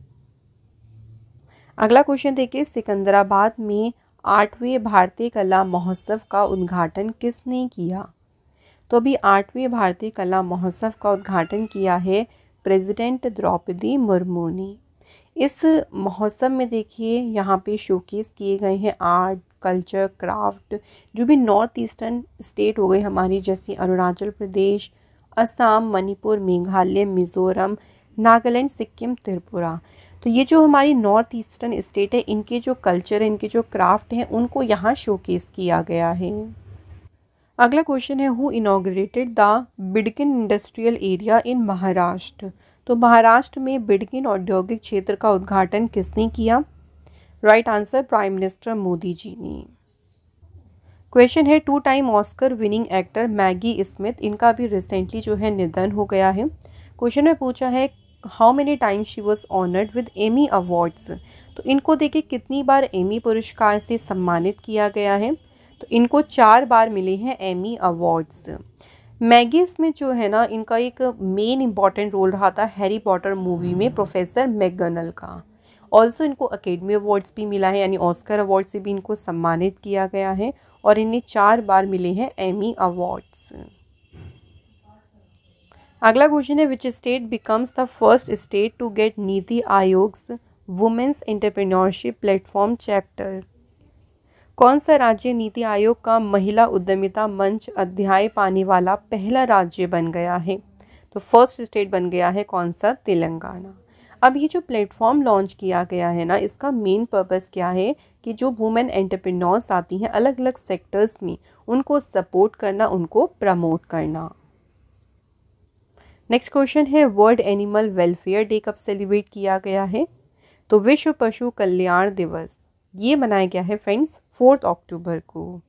अगला क्वेश्चन देखिए सिकंदराबाद में आठवें भारतीय कला महोत्सव का उद्घाटन किसने किया तो अभी आठवें भारतीय कला महोत्सव का उद्घाटन किया है प्रेसिडेंट द्रौपदी मुर्मू ने इस महोत्सव में देखिए यहाँ पे शोकेस किए गए हैं आर्ट कल्चर क्राफ्ट जो भी नॉर्थ ईस्टर्न स्टेट हो गए हमारी जैसे अरुणाचल प्रदेश असम मणिपुर मेघालय मिज़ोरम नागालैंड सिक्किम त्रिपुरा तो ये जो हमारी नॉर्थ ईस्टर्न स्टेट है इनके जो कल्चर है इनके जो क्राफ्ट हैं उनको यहाँ शोकेस किया गया है अगला क्वेश्चन है who inaugurated the Bidkin industrial area in Maharashtra तो महाराष्ट्र में बिडकिन औद्योगिक क्षेत्र का उद्घाटन किसने किया right answer prime minister Modi ji ने क्वेश्चन है two time Oscar winning actor Maggie Smith इनका भी रिसेंटली जो है निधन हो गया है क्वेश्चन में पूछा है how many times she was honoured with Emmy awards तो इनको देखिए कितनी बार एमी पुरस्कार से सम्मानित किया गया है तो इनको चार बार मिले हैं एमी अवार्ड्स मैगिस में जो है ना इनका एक मेन इम्पॉर्टेंट रोल रहा था हैरी पॉटर मूवी में प्रोफेसर मैगनल का ऑल्सो इनको अकेडमी अवार्ड्स भी मिला है यानी ऑस्कर अवार्ड से भी इनको सम्मानित किया गया है और इन्हें चार बार मिले हैं एमी अवार्ड्स अगला क्वेश्चन है which state becomes the first state to get NITI Aayog women's entrepreneurship platform chapter कौन सा राज्य नीति आयोग का महिला उद्यमिता मंच अध्याय पाने वाला पहला राज्य बन गया है तो फर्स्ट स्टेट बन गया है कौन सा तेलंगाना अब ये जो प्लेटफॉर्म लॉन्च किया गया है ना इसका मेन पर्पस क्या है कि जो वुमेन एंटरप्रेन्योर्स आती हैं अलग अलग सेक्टर्स में उनको सपोर्ट करना उनको प्रमोट करना नेक्स्ट क्वेश्चन है वर्ल्ड एनिमल वेलफेयर डे कब सेलिब्रेट किया गया है तो विश्व पशु कल्याण दिवस ये मनाया गया है फ्रेंड्स फोर्थ अक्टूबर को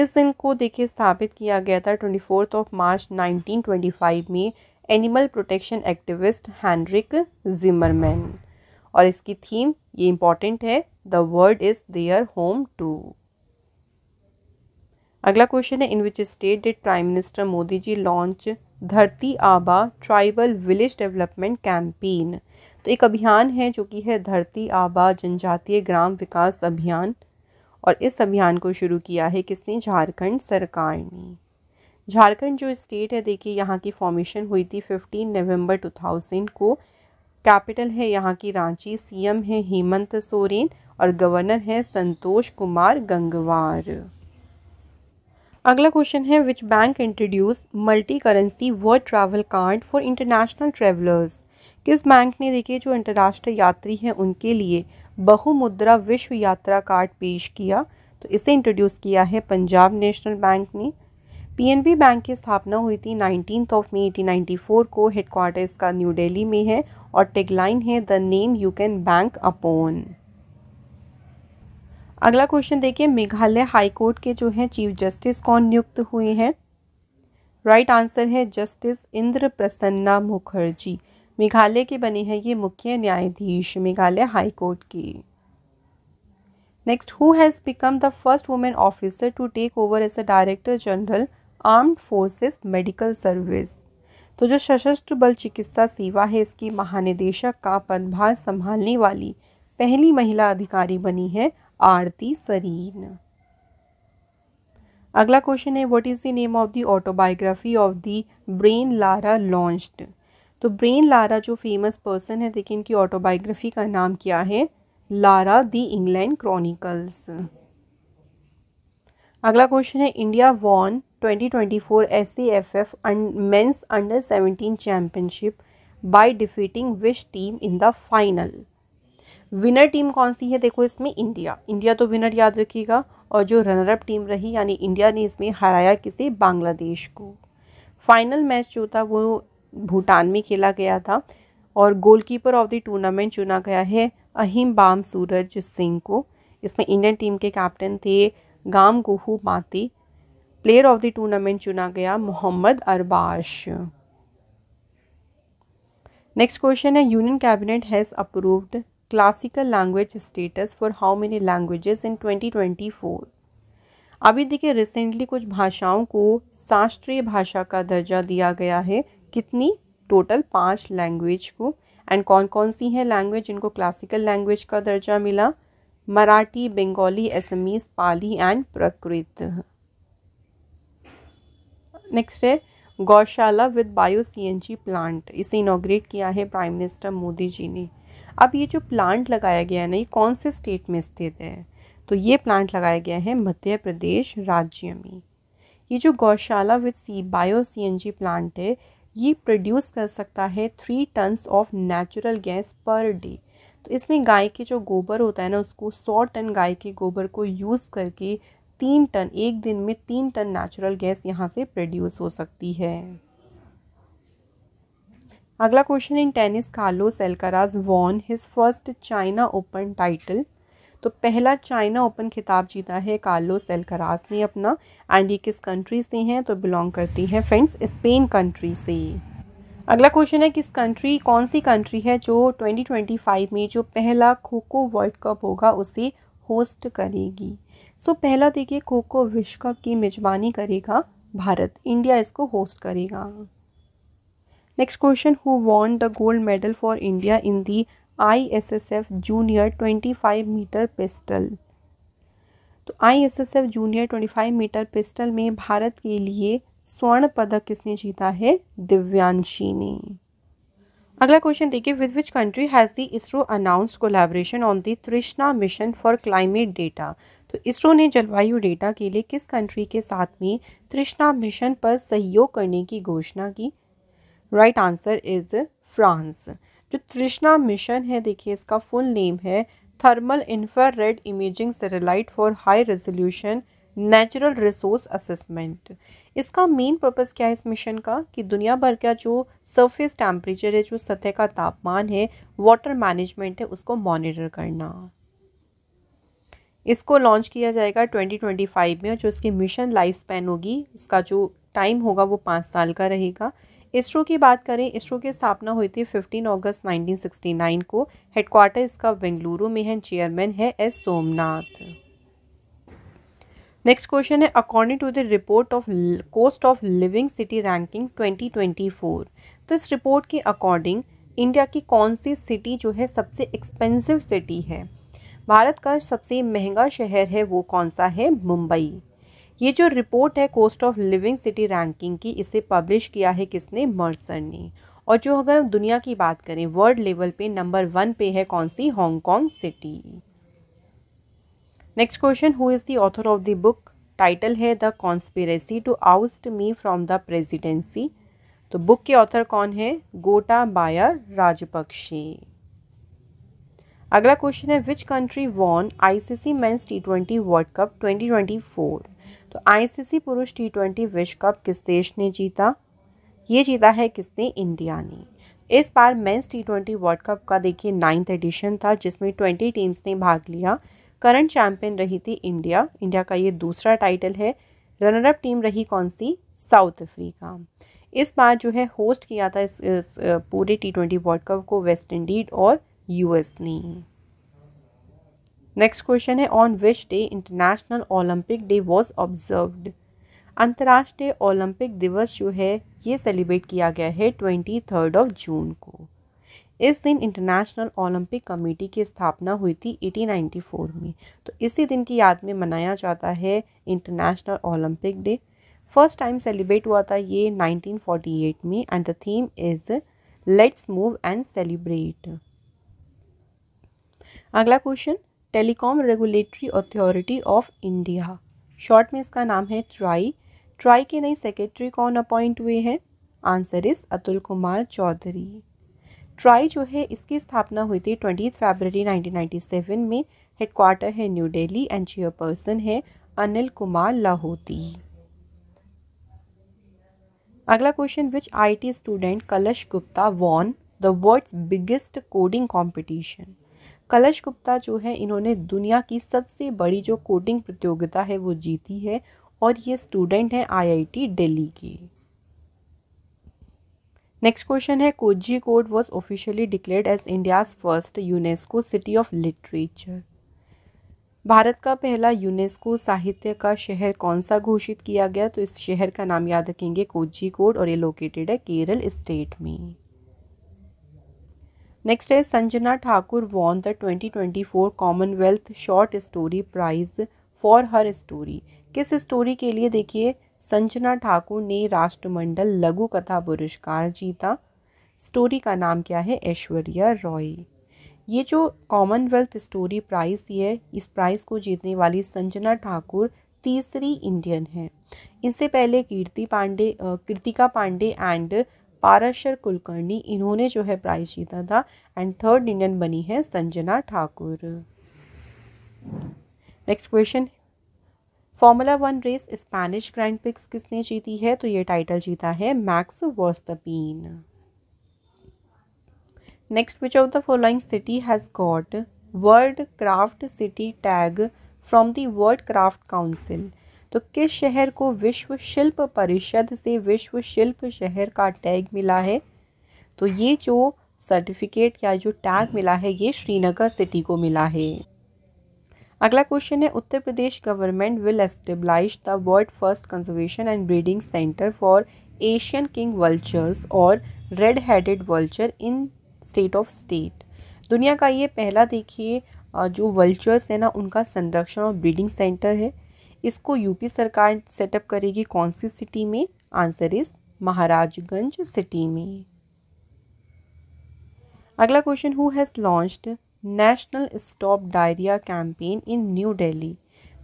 इस दिन को देखिए स्थापित किया गया था twenty fourth of March twenty five में animal protection activist Hendrik Zimmermann और इसकी थीम ये इम्पॉर्टेंट है the world is their home too अगला क्वेश्चन है in which state did prime minister Modi ji launch Dharti Aaba tribal village development campaign तो एक अभियान है जो कि है धरती आबा जनजातीय ग्राम विकास अभियान और इस अभियान को शुरू किया है किसने झारखंड सरकार ने झारखंड जो स्टेट है देखिए यहाँ की फॉर्मेशन हुई थी 15 नवंबर 2000 को कैपिटल है यहाँ की रांची सीएम है हेमंत सोरेन और गवर्नर है संतोष कुमार गंगवार अगला क्वेश्चन है which bank introduce multi currency world travel card for international travellers किस बैंक ने देखिए जो अंतर्राष्ट्रीय यात्री हैं उनके लिए बहुमुद्रा विश्व यात्रा कार्ड पेश किया तो इसे इंट्रोड्यूस किया है पंजाब नेशनल बैंक ने पीएनबी बैंक की स्थापना हुई थी नाइनटीन ऑफ मे एटीन को हेडक्वार्टर इसका न्यू डेली में है और टेगलाइन है the name you can bank upon अगला क्वेश्चन देखिए मेघालय हाईकोर्ट के जो हैं चीफ जस्टिस कौन नियुक्त हुए हैं राइट आंसर है जस्टिस इंद्र प्रसन्ना मुखर्जी मेघालय के बने हैं ये मुख्य न्यायाधीश मेघालय हाईकोर्ट के next who has become the first women officer to take over as a director general armed forces medical service तो जो सशस्त्र बल चिकित्सा सेवा है इसकी महानिदेशक का पदभार संभालने वाली पहली महिला अधिकारी बनी है आरती सरीन अगला क्वेश्चन है what is the name of the autobiography of the Brian Lara launched तो ब्रेन लारा जो फेमस पर्सन है देखिए इनकी ऑटोबायोग्राफी का नाम क्या है लारा द इंग्लैंड क्रॉनिकल्स अगला क्वेश्चन है India won 2024 F men's under 17 championship by defeating which team in the final winner team कौन सी है देखो इसमें इंडिया इंडिया तो विनर याद रखिएगा और जो अप टीम रही यानी इंडिया ने इसमें हराया किसे बांग्लादेश को फाइनल मैच जो था वो भूटान में खेला गया था और गोलकीपर ऑफ द टूर्नामेंट चुना गया है अहिम बाम सूरज सिंह को इसमें इंडियन टीम के कैप्टन थे गाम गोहू माते प्लेयर ऑफ द टूर्नामेंट चुना गया मोहम्मद अरबाश नेक्स्ट क्वेश्चन है union cabinet has approved classical language status for how many languages in 2024 अभी देखिए रिसेंटली कुछ भाषाओं को शास्त्रीय भाषा का दर्जा दिया गया है कितनी टोटल पाँच लैंग्वेज को एंड कौन कौन सी हैं लैंग्वेज जिनको क्लासिकल लैंग्वेज का दर्जा मिला मराठी बंगाली एसमीज पाली एंड प्रकृत नेक्स्ट है gaushala with bio C plant इसे इनोग्रेट किया है प्राइम मिनिस्टर मोदी जी ने अब ये जो प्लांट लगाया गया है ना ये कौन से स्टेट में स्थित है तो ये प्लांट लगाया गया है मध्य प्रदेश राज्य में ये जो gaushala with C bio C N G plant है ये प्रोड्यूस कर सकता है three tons of natural gas per day तो इसमें गाय के जो गोबर होता है ना उसको सौ टन गाय के गोबर को यूज़ करके तीन टन एक दिन में तीन टन नेचुरल गैस यहाँ से प्रोड्यूस हो सकती है अगला question in tennis Carlos Alcaraz won his first China open title तो पहला चाइना ओपन खिताब जीता है कार्लोस एल्काराज ने अपना एंड ये किस कंट्री से हैं तो बिलोंग करती है फ्रेंड्स स्पेन कंट्री से अगला क्वेश्चन है किस कंट्री कौन सी कंट्री है जो 2025 में जो पहला खो खो वर्ल्ड कप होगा उसे होस्ट करेगी सो so, पहला देखिए खो खो विश्व कप की मेज़बानी करेगा भारत इंडिया इसको होस्ट करेगा the gold medal for India in the I S S F junior twenty 25 metre pistol तो आईएसएसएफ जूनियर 25 मीटर पिस्टल में भारत के लिए स्वर्ण पदक किसने जीता है दिव्यांशी ने अगला क्वेश्चन देखिए with which country has the ISRO announce collaboration on the Trishna mission for climate data तो इसरो ने जलवायु डेटा के लिए किस कंट्री के साथ में तृष्णा मिशन पर सहयोग करने की घोषणा की राइट आंसर इज़ फ्रांस जो तृष्णा मिशन है देखिए इसका फुल नेम है thermal infrared imaging satellite for high resolution natural resource assessment इसका मेन पर्पस क्या है इस मिशन का कि दुनिया भर का जो सरफेस टेम्परेचर है जो सतह का तापमान है वाटर मैनेजमेंट है उसको मॉनिटर करना इसको लॉन्च किया जाएगा 2025 में और जो इसकी मिशन लाइफ स्पैन होगी इसका जो टाइम होगा वो पाँच साल का रहेगा इसरो की बात करें इसरो की स्थापना हुई थी 15 अगस्त 1969 को हेडक्वार्टर इसका बेंगलुरु में है चेयरमैन है एस सोमनाथ नेक्स्ट क्वेश्चन है according to the report of cost of living city ranking 2024 तो इस रिपोर्ट के अकॉर्डिंग इंडिया की कौन सी सिटी जो है सबसे एक्सपेंसिव सिटी है भारत का सबसे महंगा शहर है वो कौन सा है मुंबई ये जो रिपोर्ट है cost of living city ranking की इसे पब्लिश किया है किसने मर्सर ने और जो अगर हम दुनिया की बात करें वर्ल्ड लेवल पे नंबर वन पे है कौन सी Hong Kong city next question who is the author of the book title है the conspiracy to oust me from the presidency तो बुक के ऑथर कौन है गोटा बायर राजपक्षे अगला क्वेश्चन है which country won ICC men's T twenty world cup 2024 तो ICC पुरुष T twenty विश्व कप किस देश ने जीता ये जीता है किसने इंडिया ने इस बार men's T twenty world cup का देखिए नाइन्थ एडिशन था जिसमें ट्वेंटी टीम्स ने भाग लिया करंट चैंपियन रही थी इंडिया इंडिया का ये दूसरा टाइटल है रनर अप टीम रही कौन सी साउथ अफ्रीका इस बार जो है होस्ट किया था इस, इस पूरे टी ट्वेंटी वर्ल्ड कप को वेस्ट इंडीज और यूएस ने नेक्स्ट क्वेश्चन है on which day international Olympic day was observed अंतर्राष्ट्रीय ओलंपिक दिवस जो है ये सेलिब्रेट किया गया है ट्वेंटी थर्ड ऑफ जून को इस दिन इंटरनेशनल ओलंपिक कमेटी की स्थापना हुई थी 1894 में तो इसी दिन की याद में मनाया जाता है international Olympic day first time celebrate हुआ था ये 1948 में and the theme is let's move and celebrate अगला question telecom regulatory authority of India short में इसका नाम है ट्राई ट्राई के नए सेक्रेटरी कौन अपॉइंट हुए हैं आंसर इस अतुल कुमार चौधरी ट्राई जो है इसकी स्थापना हुई थी ट्वेंटी फेबररी 1997 में हेडक्वार्टर है न्यू दिल्ली एंड चेयरपर्सन है अनिल कुमार लाहौती अगला question which IT student Kalash Gupta won the world's biggest coding competition Kalash Gupta जो है इन्होंने दुनिया की सबसे बड़ी जो कोडिंग प्रतियोगिता है वो जीती है और ये स्टूडेंट हैं आईआईटी दिल्ली की नेक्स्ट क्वेश्चन है Kozhikode was officially declared as India's first UNESCO city of literature भारत का पहला यूनेस्को साहित्य का शहर कौन सा घोषित किया गया तो इस शहर का नाम याद रखेंगे कोजी कोड और ये लोकेटेड है केरल स्टेट में नेक्स्ट है Sanjana Thakur won the 2024 commonwealth short story prize for her story किस स्टोरी के लिए देखिए संजना ठाकुर ने राष्ट्रमंडल लघु कथा पुरस्कार जीता स्टोरी का नाम क्या है ऐश्वर्या रॉय ये जो कॉमनवेल्थ स्टोरी प्राइज़ है इस प्राइज़ को जीतने वाली संजना ठाकुर तीसरी इंडियन है इससे पहले कीर्ति पांडे कीर्तिका पांडे एंड पाराशर कुलकर्णी इन्होंने जो है प्राइज़ जीता था एंड थर्ड इंडियन बनी है Sanjana Thakur next question formula one race Spanish grand prix किसने जीती है तो ये टाइटल जीता है Max Verstappen next which of the following city has got world craft city tag from दर्ल्ड वर्ल्ड क्राफ्ट काउंसिल तो किस शहर को विश्व शिल्प परिषद से विश्व शिल्प शहर का टैग मिला है तो ये जो सर्टिफिकेट या जो टैग मिला है ये श्रीनगर सिटी को मिला है अगला क्वेश्चन है Uttar Pradesh government will establish the world first conservation and breeding centre for Asian king vultures और red headed vulture in state of state दुनिया का ये पहला देखिए जो वल्चर्स है ना उनका संरक्षण और ब्रीडिंग सेंटर है इसको यूपी सरकार सेटअप करेगी कौन सी सिटी में आंसर इज महाराजगंज सिटी में अगला question who has launched national stop diarrhoea campaign in new Delhi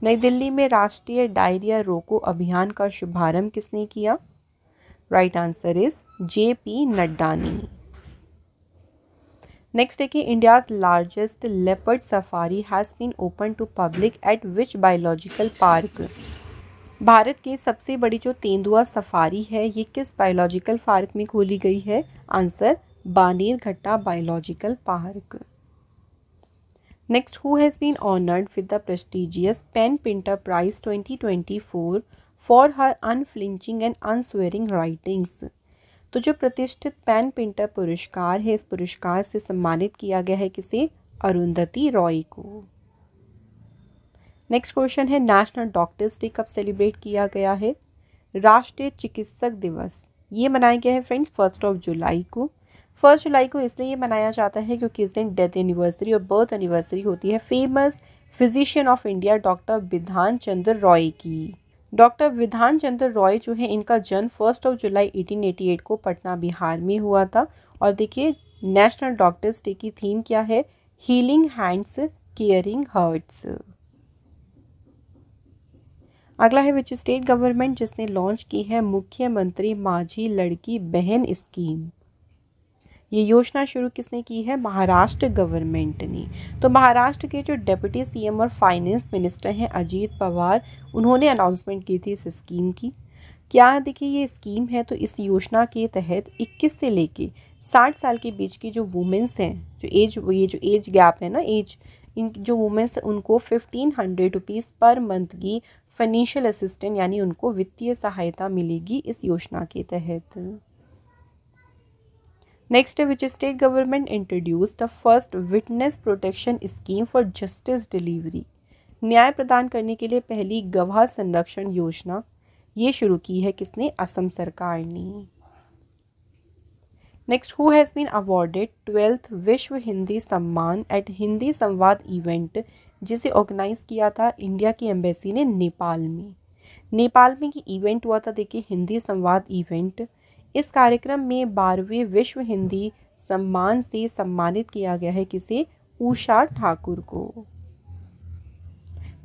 नई दिल्ली में राष्ट्रीय डायरिया रोको अभियान का शुभारंभ किसने किया right answer is J P Nadda ने नेक्स्ट है कि largest leopard safari safari has been opened to public at which biological Bharat की सबसे बड़ी जो तेंदुआ सफारी है ये किस बायोलॉजिकल पार्क में खोली गई है answer Bannerghatta biological park next who has been honoured with the prestigious PEN Pinter prize for for her unflinching and unswerving writings तो जो प्रतिष्ठित पैन पेंटर पुरस्कार है इस पुरस्कार से सम्मानित किया गया है किसे अरुंधति रॉय को नेक्स्ट क्वेश्चन है नेशनल डॉक्टर्स डे कब सेलिब्रेट किया गया है राष्ट्रीय चिकित्सक दिवस ये मनाया गया है फ्रेंड्स फर्स्ट ऑफ जुलाई को फर्स्ट जुलाई को इसलिए ये मनाया जाता है क्योंकि इस दिन डेथ एनिवर्सरी और बर्थ एनिवर्सरी होती है famous physician of India doctor Vidhan Chandra Roy की डॉक्टर विधान चंद्र रॉय जो है इनका जन्म फर्स्ट ऑफ जुलाई 1888 को पटना बिहार में हुआ था और देखिए नेशनल डॉक्टर्स डे की थीम क्या है हीलिंग हैंड्स केयरिंग हर्ट्स अगला है विच स्टेट गवर्नमेंट जिसने लॉन्च की है मुख्यमंत्री माझी लड़की बहन स्कीम ये योजना शुरू किसने की है महाराष्ट्र गवर्नमेंट ने तो महाराष्ट्र के जो डेप्यूटी सीएम और फाइनेंस मिनिस्टर हैं अजीत पवार उन्होंने अनाउंसमेंट की थी इस स्कीम की क्या देखिए ये स्कीम है तो इस योजना के तहत 21 से लेके 60 साल के बीच की जो वुमेंस हैं जो एज ये जो एज गैप है ना एज इन जो वुमेंस उनको fifteen hundred rupees per month की फाइनेंशियल असिस्टेंट यानी उनको वित्तीय सहायता मिलेगी इस योजना के तहत है which state government introduce the first witness protection scheme for justice delivery न्याय प्रदान करने के लिए पहली गवाह संरक्षण योजना ये शुरू की है किसने असम सरकार ने next who has been awarded twelfth विश्व हिंदी सम्मान एट हिंदी संवाद इवेंट जिसे ऑर्गेनाइज किया था इंडिया की एम्बेसी ने नेपाल में नेपाल में ये इवेंट हुआ था देखिए हिंदी संवाद इवेंट इस कार्यक्रम में बारहवें विश्व हिंदी सम्मान से सम्मानित किया गया है किसे उषा ठाकुर को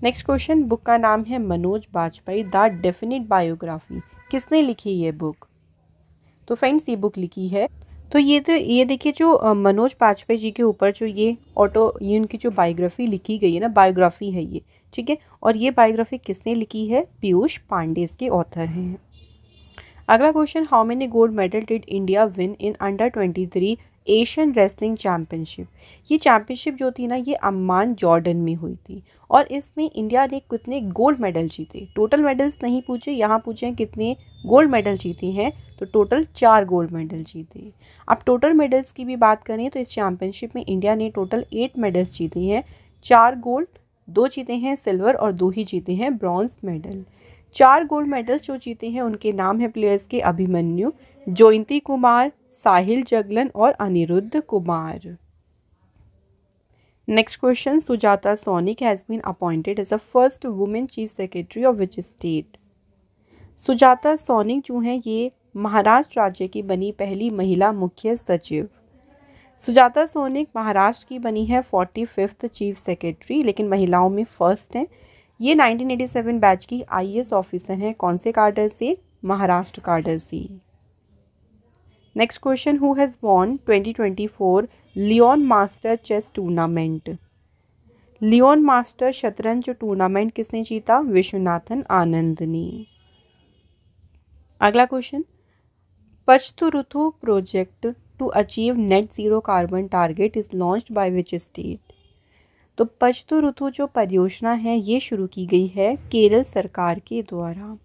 नेक्स्ट क्वेश्चन बुक का नाम है Manoj Bajpayee the definite biography किसने लिखी ये बुक तो फ्रेंड्स ये बुक लिखी है तो ये तो ये देखिए जो मनोज बाजपेई जी के ऊपर जो ये ऑटो ये उनकी जो बायोग्राफी लिखी गई है ना बायोग्राफी है ये ठीक है और ये बायोग्राफी किसने लिखी है पीयूष पांडे इसके ऑथर हैं अगला question how many gold medal did India win in under twenty three Asian wrestling championship ये चैम्पियनशिप जो थी ना ये अम्मान जॉर्डन में हुई थी और इसमें इंडिया ने कितने गोल्ड मेडल जीते टोटल मेडल्स नहीं पूछे यहाँ पूछे कितने गोल्ड मेडल जीते हैं तो टोटल चार गोल्ड मेडल जीते अब टोटल मेडल्स की भी बात करें तो इस चैम्पियनशिप में इंडिया ने टोटल एट मेडल्स जीते हैं चार गोल्ड दो जीते हैं सिल्वर और दो ही जीते हैं ब्रॉन्ज मेडल चार गोल्ड मेडल्स जो जीते हैं उनके नाम है प्लेयर्स के अभिमन्यु जोइंती कुमार साहिल जगलन और Aniruddh Kumar next question Sujata Saunik has been appointed as a first women chief secretary of which state Sujata Saunik जो हैं ये महाराष्ट्र राज्य की बनी पहली महिला मुख्य सचिव सुजाता सोनिक महाराष्ट्र की बनी है फोर्टी फिफ्थ चीफ सेक्रेटरी लेकिन महिलाओं में फर्स्ट हैं ये 1987 बैच की आईएएस ऑफिसर हैं कौन से कार्डर से महाराष्ट्र कार्डर से next question who has won 2024 Leon master chess tournament Leon master शतरंज टूर्नामेंट किसने जीता विश्वनाथन आनंद ने अगला question Pachathuruthu project to achieve net zero carbon target is launched by which state तो पचतु ऋतु जो परियोजना है ये शुरू की गई है केरल सरकार के द्वारा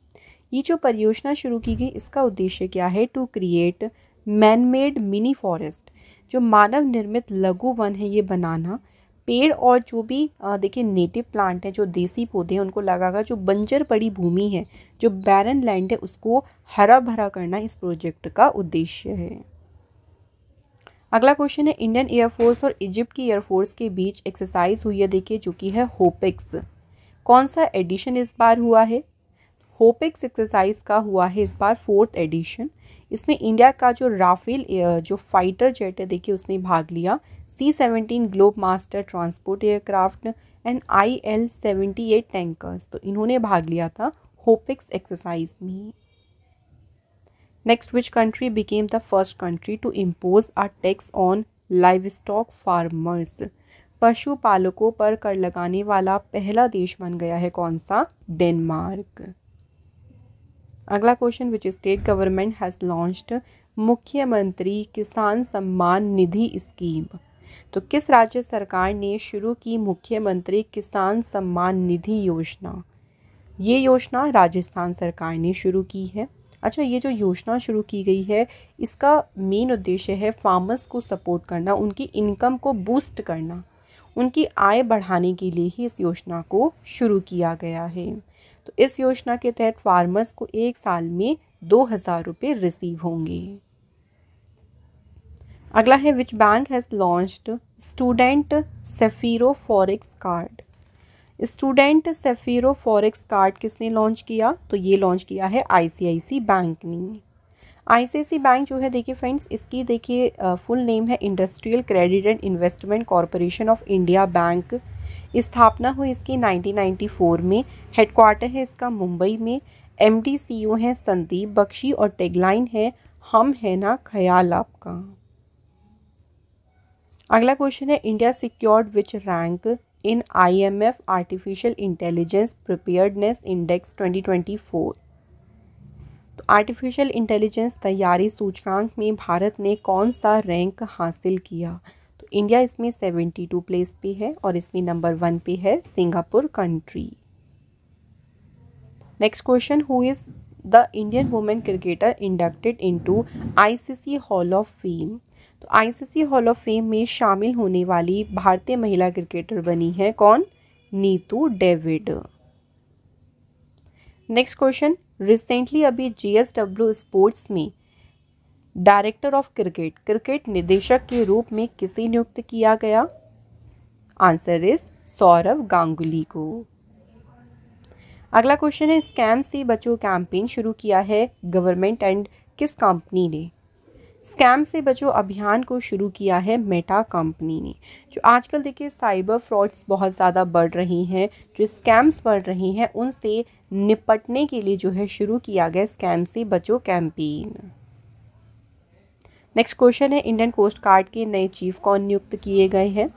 ये जो परियोजना शुरू की गई इसका उद्देश्य क्या है to create man made mini forest जो मानव निर्मित लघु वन है ये बनाना पेड़ और जो भी देखिए नेटिव प्लांट हैं जो देसी पौधे हैं उनको लगाकर जो बंजर पड़ी भूमि है जो बैरन लैंड है उसको हरा भरा करना इस प्रोजेक्ट का उद्देश्य है अगला क्वेश्चन है इंडियन एयरफोर्स और इजिप्ट की एयरफोर्स के बीच एक्सरसाइज हुई है देखिए जो कि है होपिक्स कौन सा एडिशन इस बार हुआ है होपिक्स एक्सरसाइज का हुआ है इस बार फोर्थ एडिशन इसमें इंडिया का जो राफेल जो फाइटर जेट है देखिए उसने भाग लिया C seventeen globemaster transport aircraft and I L seventy eight tankers तो इन्होंने भाग लिया था होपिक्स एक्सरसाइज में next which country became the first country to impose a tax on livestock farmers पशुपालकों पर कर लगाने वाला पहला देश बन गया है कौन सा डेनमार्क अगला question which state government has launched मुख्यमंत्री किसान सम्मान निधि स्कीम तो किस राज्य सरकार ने शुरू की मुख्यमंत्री किसान सम्मान निधि योजना ये योजना राजस्थान सरकार ने शुरू की है अच्छा ये जो योजना शुरू की गई है इसका मेन उद्देश्य है फार्मर्स को सपोर्ट करना उनकी इनकम को बूस्ट करना उनकी आय बढ़ाने के लिए ही इस योजना को शुरू किया गया है तो इस योजना के तहत फार्मर्स को एक साल में दो हज़ार रुपये रिसीव होंगे अगला है which bank has launched student Sapphiro forex card student Sapphiro forex card किसने लॉन्च किया तो ये लॉन्च किया है आईसीआईसी बैंक ने आईसीआईसी बैंक जो है देखिए फ्रेंड्स इसकी देखिए फुल नेम है industrial credit and investment corporation of India bank स्थापना हुई इसकी 1994 में हेडक्वार्टर है इसका मुंबई में एम डी सी ओ हैं संदीप बख्शी और टेगलाइन है हम है ना ख्याल आपका अगला क्वेश्चन है India secured which rank in IMF Artificial Intelligence Preparedness Index 2024 तो आर्टिफिशियल इंटेलिजेंस तैयारी सूचकांक में भारत ने कौन सा रैंक हासिल किया तो इंडिया इसमें सेवेंटी टू प्लेस पे है और इसमें नंबर वन पे है Singapore country next question who is the Indian women cricketer inducted into ICC hall of fame तो आईसीसी हॉल ऑफ फेम में शामिल होने वाली भारतीय महिला क्रिकेटर बनी है कौन Neetu David next question recently अभी जीएसडब्ल्यू स्पोर्ट्स में डायरेक्टर ऑफ क्रिकेट क्रिकेट निदेशक के रूप में किसे नियुक्त किया गया आंसर इज सौरव गांगुली को अगला क्वेश्चन है स्कैम से बचो कैंपेन शुरू किया है गवर्नमेंट एंड किस कंपनी ने स्कैम से बचो अभियान को शुरू किया है मेटा कंपनी ने जो आजकल देखिए साइबर फ्रॉड्स बहुत ज़्यादा बढ़ रही हैं जो स्कैम्स बढ़ रही हैं उनसे निपटने के लिए जो है शुरू किया गया स्कैम से बचो कैंपेन नेक्स्ट क्वेश्चन है इंडियन कोस्ट गार्ड के नए चीफ कौन नियुक्त किए गए हैं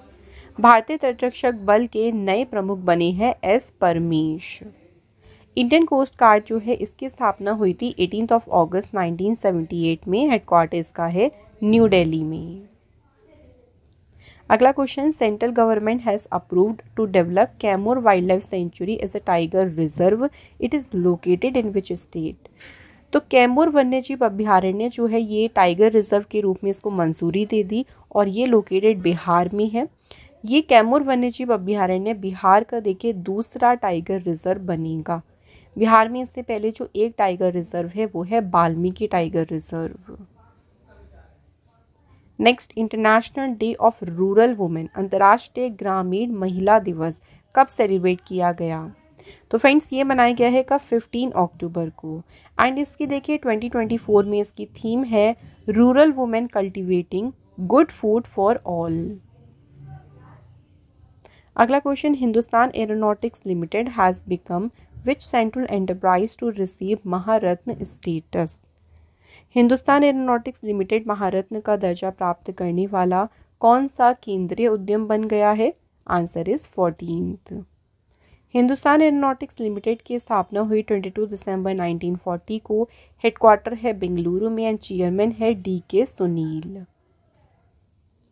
भारतीय तटरक्षक बल के नए प्रमुख बने हैं S Paramesh Indian coast guard जो है इसकी स्थापना हुई थी एटीन ऑफ अगस्त 1978 में हेडक्वार्टर इसका है न्यू दिल्ली में अगला question central government has approved to develop Kaimur wildlife sanctuary as a tiger reserve it is located in which state तो कैमूर वन्यजीव अभ्यारण्य जो है ये टाइगर रिजर्व के रूप में इसको मंजूरी दे दी और ये लोकेटेड बिहार में है ये कैमूर वन्यजीव अभ्यारण्य बिहार का देखिए दूसरा टाइगर रिजर्व बनेगा बिहार में इससे पहले जो एक टाइगर रिजर्व है वो है Valmiki tiger reserve next international day of rural women अंतर्राष्ट्रीय ग्रामीण महिला दिवस कब सेलिब्रेट किया गया तो फ्रेंड्स ये मनाया गया है कब 15 अक्टूबर को एंड इसकी देखिए 2024 में इसकी थीम है rural women cultivating good food for all अगला question Hindustan Aeronautics Limited has become which central enterprise to receive Maharatna status Hindustan Aeronautics Limited Maharatna का दर्जा प्राप्त करने वाला कौन सा केंद्रीय उद्यम बन गया है answer is fourteen Hindustan Aeronautics Limited की स्थापना हुई 22 दिसंबर 1940 को हेडक्वार्टर है बेंगलुरु में एंड चेयरमैन है डी के सुनील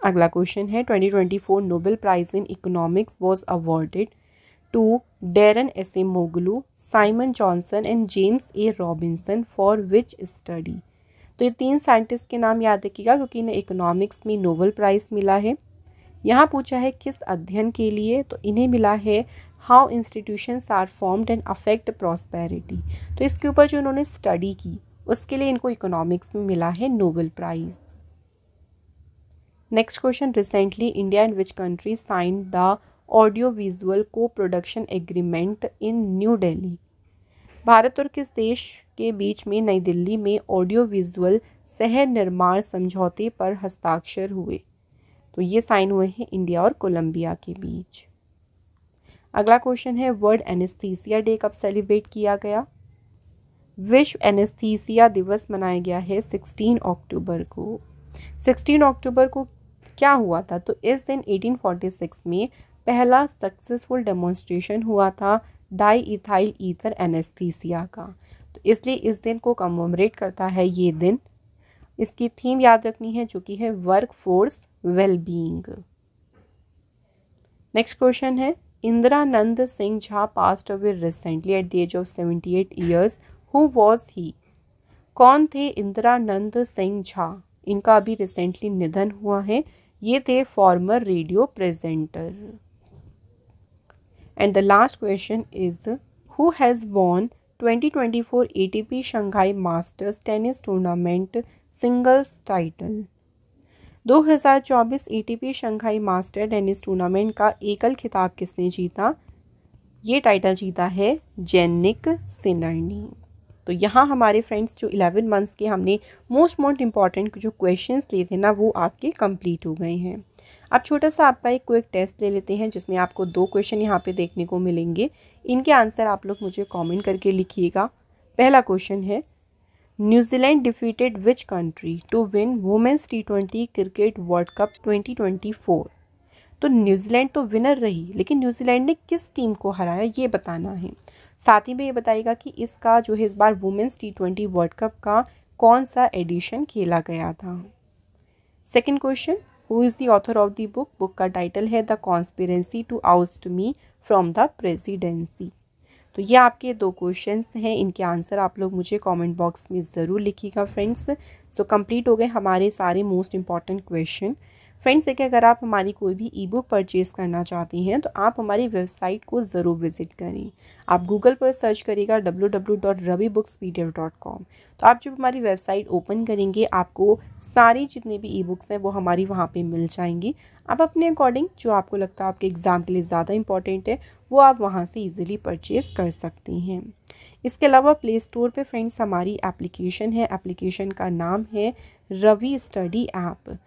अगला क्वेश्चन है 2024 Nobel prize in economics was awarded to Daron Acemoglu Simon Johnson and James A Robinson for which study तो ये तीन साइंटिस्ट के नाम याद रखिएगा क्योंकि इन्हें इकोनॉमिक्स में नोबल प्राइज़ मिला है यहाँ पूछा है किस अध्ययन के लिए तो इन्हें मिला है how institutions are formed and affect prosperity तो इसके ऊपर जो इन्होंने स्टडी की उसके लिए इनको इकोनॉमिक्स में मिला है Nobel prize next question recently India and which country sign the audio visual co production agreement in new Delhi Bharat और किस देश के बीच में नई दिल्ली में ऑडियो विजुअल सह निर्माण समझौते पर हस्ताक्षर हुए तो ये साइन हुए हैं इंडिया और कोलंबिया के बीच अगला क्वेश्चन है वर्ल्ड एनेस्थीसिया डे कब सेलिब्रेट किया गया विश्व एनेस्थीसिया दिवस मनाया गया है 16 अक्टूबर को 16 अक्टूबर को क्या हुआ था तो इस दिन 1846 में पहला सक्सेसफुल डेमोन्स्ट्रेशन हुआ था डाई इथाइल ईथर एनेस्थीसिया का तो इसलिए इस दिन को कमोमरेट करता है ये दिन इसकी थीम याद रखनी है जो कि है workforce wellbeing next question है Indira Nand Singh Jha passed away recently at the age of seventy eight years who was he कौन थे इंदिरा नंद सिंह झा इनका अभी रिसेंटली निधन हुआ है ये थे former radio presenter And the last question is Who has won 2024 ATP Shanghai Masters Tennis Tournament Singles Title? 2024 ATP Shanghai master tennis tournament का एकल खिताब किसने जीता ये टाइटल जीता है जेनिक सिनर्नी तो यहाँ हमारे फ्रेंड्स जो इलेवन मंथ्स के हमने मोस्ट मोस्ट इम्पॉर्टेंट जो क्वेश्चंस लिए थे ना वो आपके कंप्लीट हो गए हैं अब छोटा सा आपका एक क्विक टेस्ट ले लेते हैं जिसमें आपको दो क्वेश्चन यहाँ पे देखने को मिलेंगे इनके आंसर आप लोग मुझे कमेंट करके लिखिएगा पहला क्वेश्चन है New Zealand defeated which country to win women's T twenty cricket world cup twenty twenty four तो न्यूजीलैंड तो विनर रही लेकिन न्यूजीलैंड ने किस टीम को हराया ये बताना है साथ ही में ये बताइएगा कि इसका जो है इस बार women's T twenty world cup का कौन सा एडिशन खेला गया था second question who is the author of the book book का टाइटल है the conspiracy to oust me from the presidency तो ये आपके दो क्वेश्चंस हैं इनके आंसर आप लोग मुझे कमेंट बॉक्स में ज़रूर लिखिएगा फ्रेंड्स सो कंप्लीट हो गए हमारे सारे मोस्ट इंपॉर्टेंट क्वेश्चन फ्रेंड्स देखिए अगर आप हमारी कोई भी ई बुक परचेज़ करना चाहती हैं तो आप हमारी वेबसाइट को ज़रूर विज़िट करें आप गूगल पर सर्च करिएगा W W dot Ravi books P D F dot com तो आप जब हमारी वेबसाइट ओपन करेंगे आपको सारी जितनी भी ई बुक्स हैं वो हमारी वहाँ पर मिल जाएंगी आप अपने अकॉर्डिंग जो आपको लगता है आपके एग्ज़ाम के लिए ज़्यादा इंपॉर्टेंट है वो आप वहाँ से ईजिली परचेज़ कर सकती हैं इसके अलावा प्ले स्टोर पर फ्रेंड्स हमारी एप्लीकेशन है एप्लीकेशन का नाम है रवि स्टडी ऐप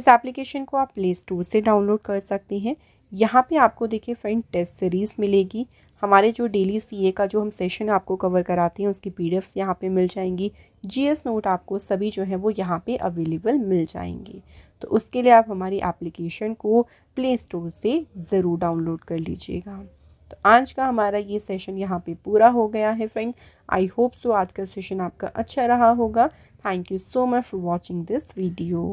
इस एप्लीकेशन को आप प्ले स्टोर से डाउनलोड कर सकते हैं यहाँ पे आपको देखिए फ्रेंड टेस्ट सीरीज़ मिलेगी हमारे जो डेली सीए का जो हम सेशन आपको कवर कराते हैं उसकी पी डी यहाँ पर मिल जाएंगी जीएस नोट आपको सभी जो है वो यहाँ पे अवेलेबल मिल जाएंगे तो उसके लिए आप हमारी एप्लीकेशन को प्ले स्टोर से ज़रूर डाउनलोड कर लीजिएगा तो आज का हमारा ये सेशन यहाँ पे पूरा हो गया है फ्रेंड आई होप सो आज का सेशन आपका अच्छा रहा होगा thank you so much for watching this video